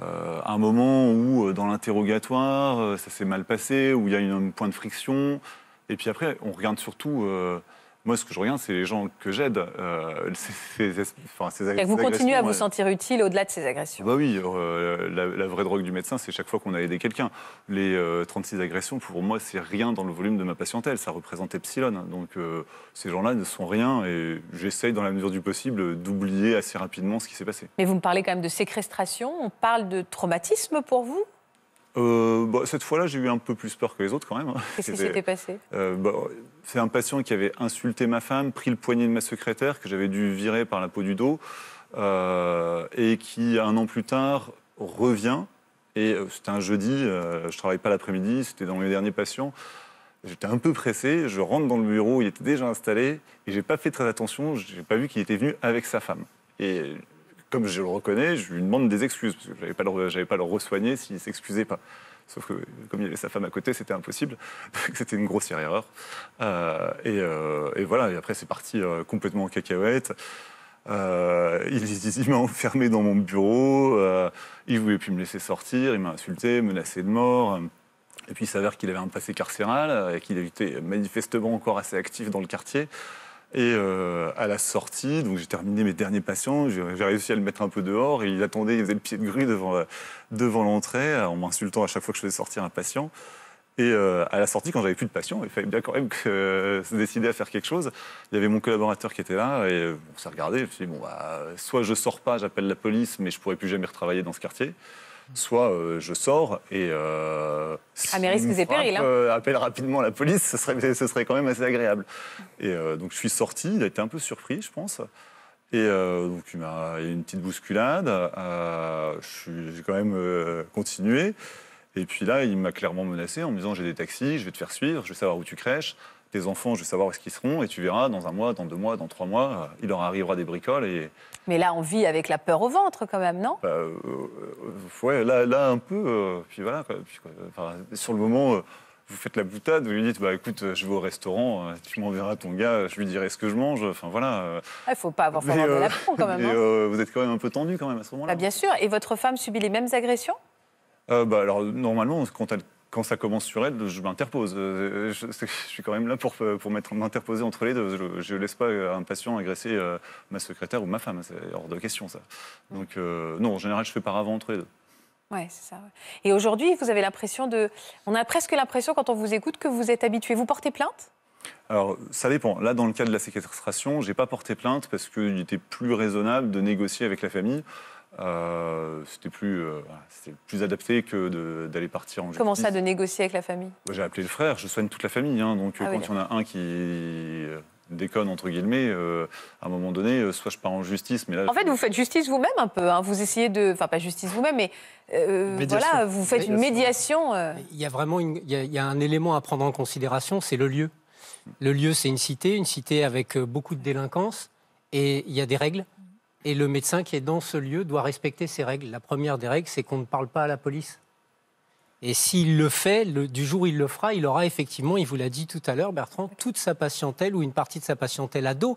un moment où, dans l'interrogatoire, ça s'est mal passé, où il y a un point de friction. Et puis après, on regarde surtout moi, ce que je regarde, c'est les gens que j'aide. vous continuez à vous sentir utile au-delà de ces agressions bah Oui, euh, la, vraie drogue du médecin, c'est chaque fois qu'on a aidé quelqu'un. Les 36 euh, agressions, pour moi, c'est rien dans le volume de ma patientèle. Ça représente Epsilon. Donc, euh, ces gens-là ne sont rien et j'essaye, dans la mesure du possible, d'oublier assez rapidement ce qui s'est passé. Mais vous me parlez quand même de séquestration. On parle de traumatisme pour vous euh, bah, cette fois-là, j'ai eu un peu plus peur que les autres quand même. Qu'est-ce qui s'était passé euh, bah, C'est un patient qui avait insulté ma femme, pris le poignet de ma secrétaire, que j'avais dû virer par la peau du dos, euh, et qui, un an plus tard, revient. Et c'était un jeudi, je ne travaille pas l'après-midi, c'était dans mes derniers patients. J'étais un peu pressé, je rentre dans le bureau, il était déjà installé, et j'ai pas fait très attention, j'ai pas vu qu'il était venu avec sa femme comme je le reconnais, je lui demande des excuses, parce que je n'avais pas, le, pas re s'il ne s'excusait pas. Sauf que, comme il y avait sa femme à côté, c'était impossible. c'était une grossière erreur. Euh, euh, et, voilà, et après, c'est parti euh, complètement en cacahuète. il, m'a enfermé dans mon bureau. il ne voulait plus me laisser sortir. Il m'a insulté, menacé de mort. Et puis, il s'avère qu'il avait un passé carcéral et qu'il était manifestement encore assez actif dans le quartier. Et euh, à la sortie, donc j'ai terminé mes derniers patients, j'ai réussi à le mettre un peu dehors. Et il attendait, il faisait le pied de grue devant, euh, devant l'entrée, euh, en m'insultant à chaque fois que je faisais sortir un patient. Et à la sortie, quand j'avais plus de patients, il fallait bien quand même que se décider à faire quelque chose. Il y avait mon collaborateur qui était là et on s'est regardé. Je me suis dit, bon, bah, soit je sors pas, j'appelle la police, mais je pourrais plus jamais retravailler dans ce quartier soit euh, je sors et... Euh, si à mes risques Hein. Euh, appelle rapidement la police, ce serait, quand même assez agréable. Et euh, donc je suis sorti, il a été un peu surpris, je pense. Et donc il m'a eu une petite bousculade, j'ai quand même continué. Et puis là, il m'a clairement menacé en me disant j'ai des taxis, je vais te faire suivre, je vais savoir où tu crèches tes enfants, je vais savoir ce qu'ils seront, et tu verras, dans un mois, dans deux mois, dans trois mois, euh, il leur arrivera des bricoles. Et... Mais là, on vit avec la peur au ventre quand même, non bah, euh, Ouais, là, là, un peu, euh, puis voilà. sur le moment, vous faites la boutade, vous lui dites, bah écoute, je vais au restaurant, tu m'enverras ton gars, je lui dirai ce que je mange, enfin voilà. Il faut pas avoir peur. de la quand même. vous êtes quand même un peu tendu quand même à ce moment-là. Bah, bien sûr, et votre femme subit les mêmes agressions bah, alors normalement, quand elle quand ça commence sur elle, je m'interpose. Euh, je, suis quand même là pour, pour m'interposer entre les deux. Je ne laisse pas un patient agresser euh, ma secrétaire ou ma femme. C'est hors de question, ça. Donc, euh, non, en général, je fais par avant entre les deux. Ouais, c'est ça. Et aujourd'hui, vous avez l'impression de. On a presque l'impression, quand on vous écoute, que vous êtes habitué. Vous portez plainte alors, ça dépend. Là, dans le cas de la séquestration, j'ai pas porté plainte parce qu'il était plus raisonnable de négocier avec la famille. Euh, c'était plus, euh, plus adapté que d'aller partir en justice. Comment ça, de négocier avec la famille J'ai appelé le frère, je soigne toute la famille. Hein, donc ah quand il y en a un qui déconne, entre guillemets, euh, à un moment donné, soit je pars en justice. mais là, En fait, vous faites justice vous-même un peu. Hein. vous essayez de. Enfin, pas justice vous-même, mais voilà, vous faites une médiation. Il y a vraiment il y a un élément à prendre en considération c'est le lieu. Le lieu, c'est une cité, une cité avec beaucoup de délinquance, et il y a des règles. Et le médecin qui est dans ce lieu doit respecter ses règles. La première des règles, c'est qu'on ne parle pas à la police. Et s'il le fait, du jour où il le fera, il aura effectivement, il vous l'a dit tout à l'heure, Bertrand, toute sa patientèle ou une partie de sa patientèle à dos.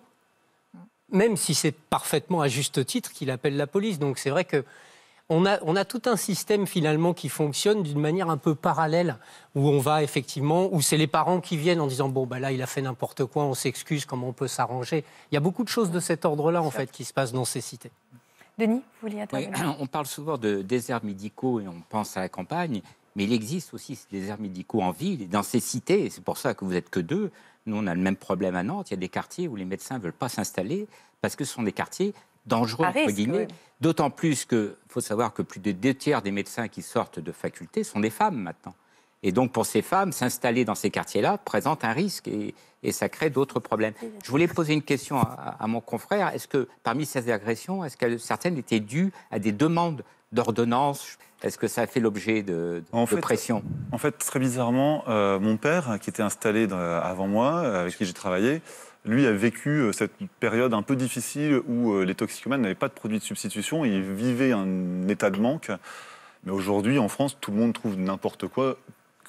Même si c'est parfaitement à juste titre qu'il appelle la police. Donc c'est vrai que on a, tout un système finalement qui fonctionne d'une manière un peu parallèle, où on va effectivement, où c'est les parents qui viennent en disant bon, bah là, il a fait n'importe quoi, on s'excuse, comment on peut s'arranger. Il y a beaucoup de choses de cet ordre-là, en fait, qui se passent dans ces cités. Denis, vous voulez intervenir On parle souvent de déserts médicaux et on pense à la campagne, mais il existe aussi ces déserts médicaux en ville et dans ces cités. C'est pour ça que vous êtes que deux. Nous, on a le même problème à Nantes. Il y a des quartiers où les médecins ne veulent pas s'installer parce que ce sont des quartiers dangereux, entre D'autant plus que, faut savoir que plus de deux tiers des médecins qui sortent de faculté sont des femmes maintenant. Et donc, pour ces femmes, s'installer dans ces quartiers-là présente un risque et, ça crée d'autres problèmes. Je voulais poser une question à, mon confrère. Est-ce que parmi ces agressions, est-ce que certaines étaient dues à des demandes d'ordonnance Est-ce que ça a fait l'objet de, pression En fait, très bizarrement, euh, mon père, qui était installé avant moi, avec qui j'ai travaillé, lui a vécu euh, cette période un peu difficile où euh, les toxicomanes n'avaient pas de produits de substitution et vivaient un état de manque. Mais aujourd'hui, en France, tout le monde trouve n'importe quoi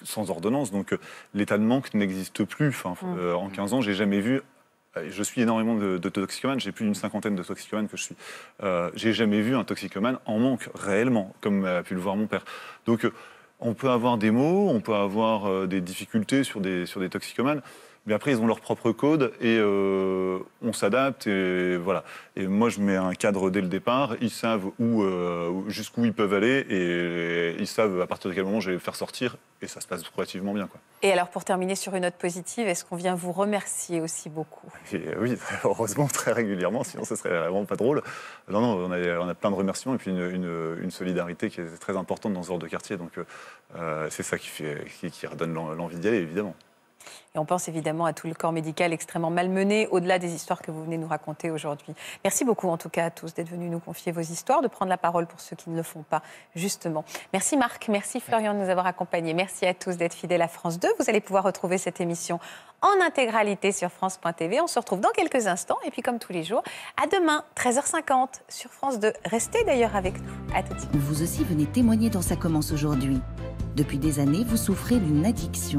sans ordonnance. Donc euh, l'état de manque n'existe plus. Mmh. en 15 ans, j'ai jamais vu. Je suis énormément de, toxicomanes, j'ai plus d'une cinquantaine de toxicomanes que je suis. j'ai jamais vu un toxicomane en manque réellement, comme a pu le voir mon père. Donc on peut avoir des maux, on peut avoir des difficultés sur des, sur des toxicomanes. Mais après, ils ont leur propre code et euh, on s'adapte. Et voilà. Et moi, je mets un cadre dès le départ. Ils savent où, euh, jusqu'où ils peuvent aller et ils savent à partir de quel moment je vais les faire sortir. Et ça se passe relativement bien. Quoi. Et alors, pour terminer sur une note positive, est-ce qu'on vient vous remercier aussi beaucoup euh, Oui, heureusement, très régulièrement, sinon ce serait vraiment pas drôle. Non, non, on a, plein de remerciements et puis une, solidarité qui est très importante dans ce genre de quartier. Donc, c'est ça qui, fait, qui, qui redonne l'envie d'y aller, évidemment. Et on pense évidemment à tout le corps médical extrêmement malmené, au-delà des histoires que vous venez nous raconter aujourd'hui. Merci beaucoup, en tout cas, à tous d'être venus nous confier vos histoires, de prendre la parole pour ceux qui ne le font pas, justement. Merci Marc, merci Florian de nous avoir accompagnés. Merci à tous d'être fidèles à France 2. Vous allez pouvoir retrouver cette émission en intégralité sur France.tv. On se retrouve dans quelques instants. Et puis, comme tous les jours, à demain, 13h50 sur France 2. Restez d'ailleurs avec nous. À tout de Vous aussi venez témoigner dans Ça commence aujourd'hui. Depuis des années, vous souffrez d'une addiction.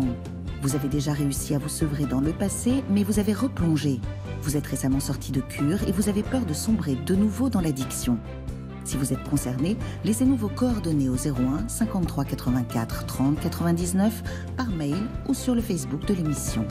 Vous avez déjà réussi à vous sevrer dans le passé, mais vous avez replongé. Vous êtes récemment sorti de cure et vous avez peur de sombrer de nouveau dans l'addiction. Si vous êtes concerné, laissez-nous vos coordonnées au 01 53 84 30 99 par mail ou sur le Facebook de l'émission.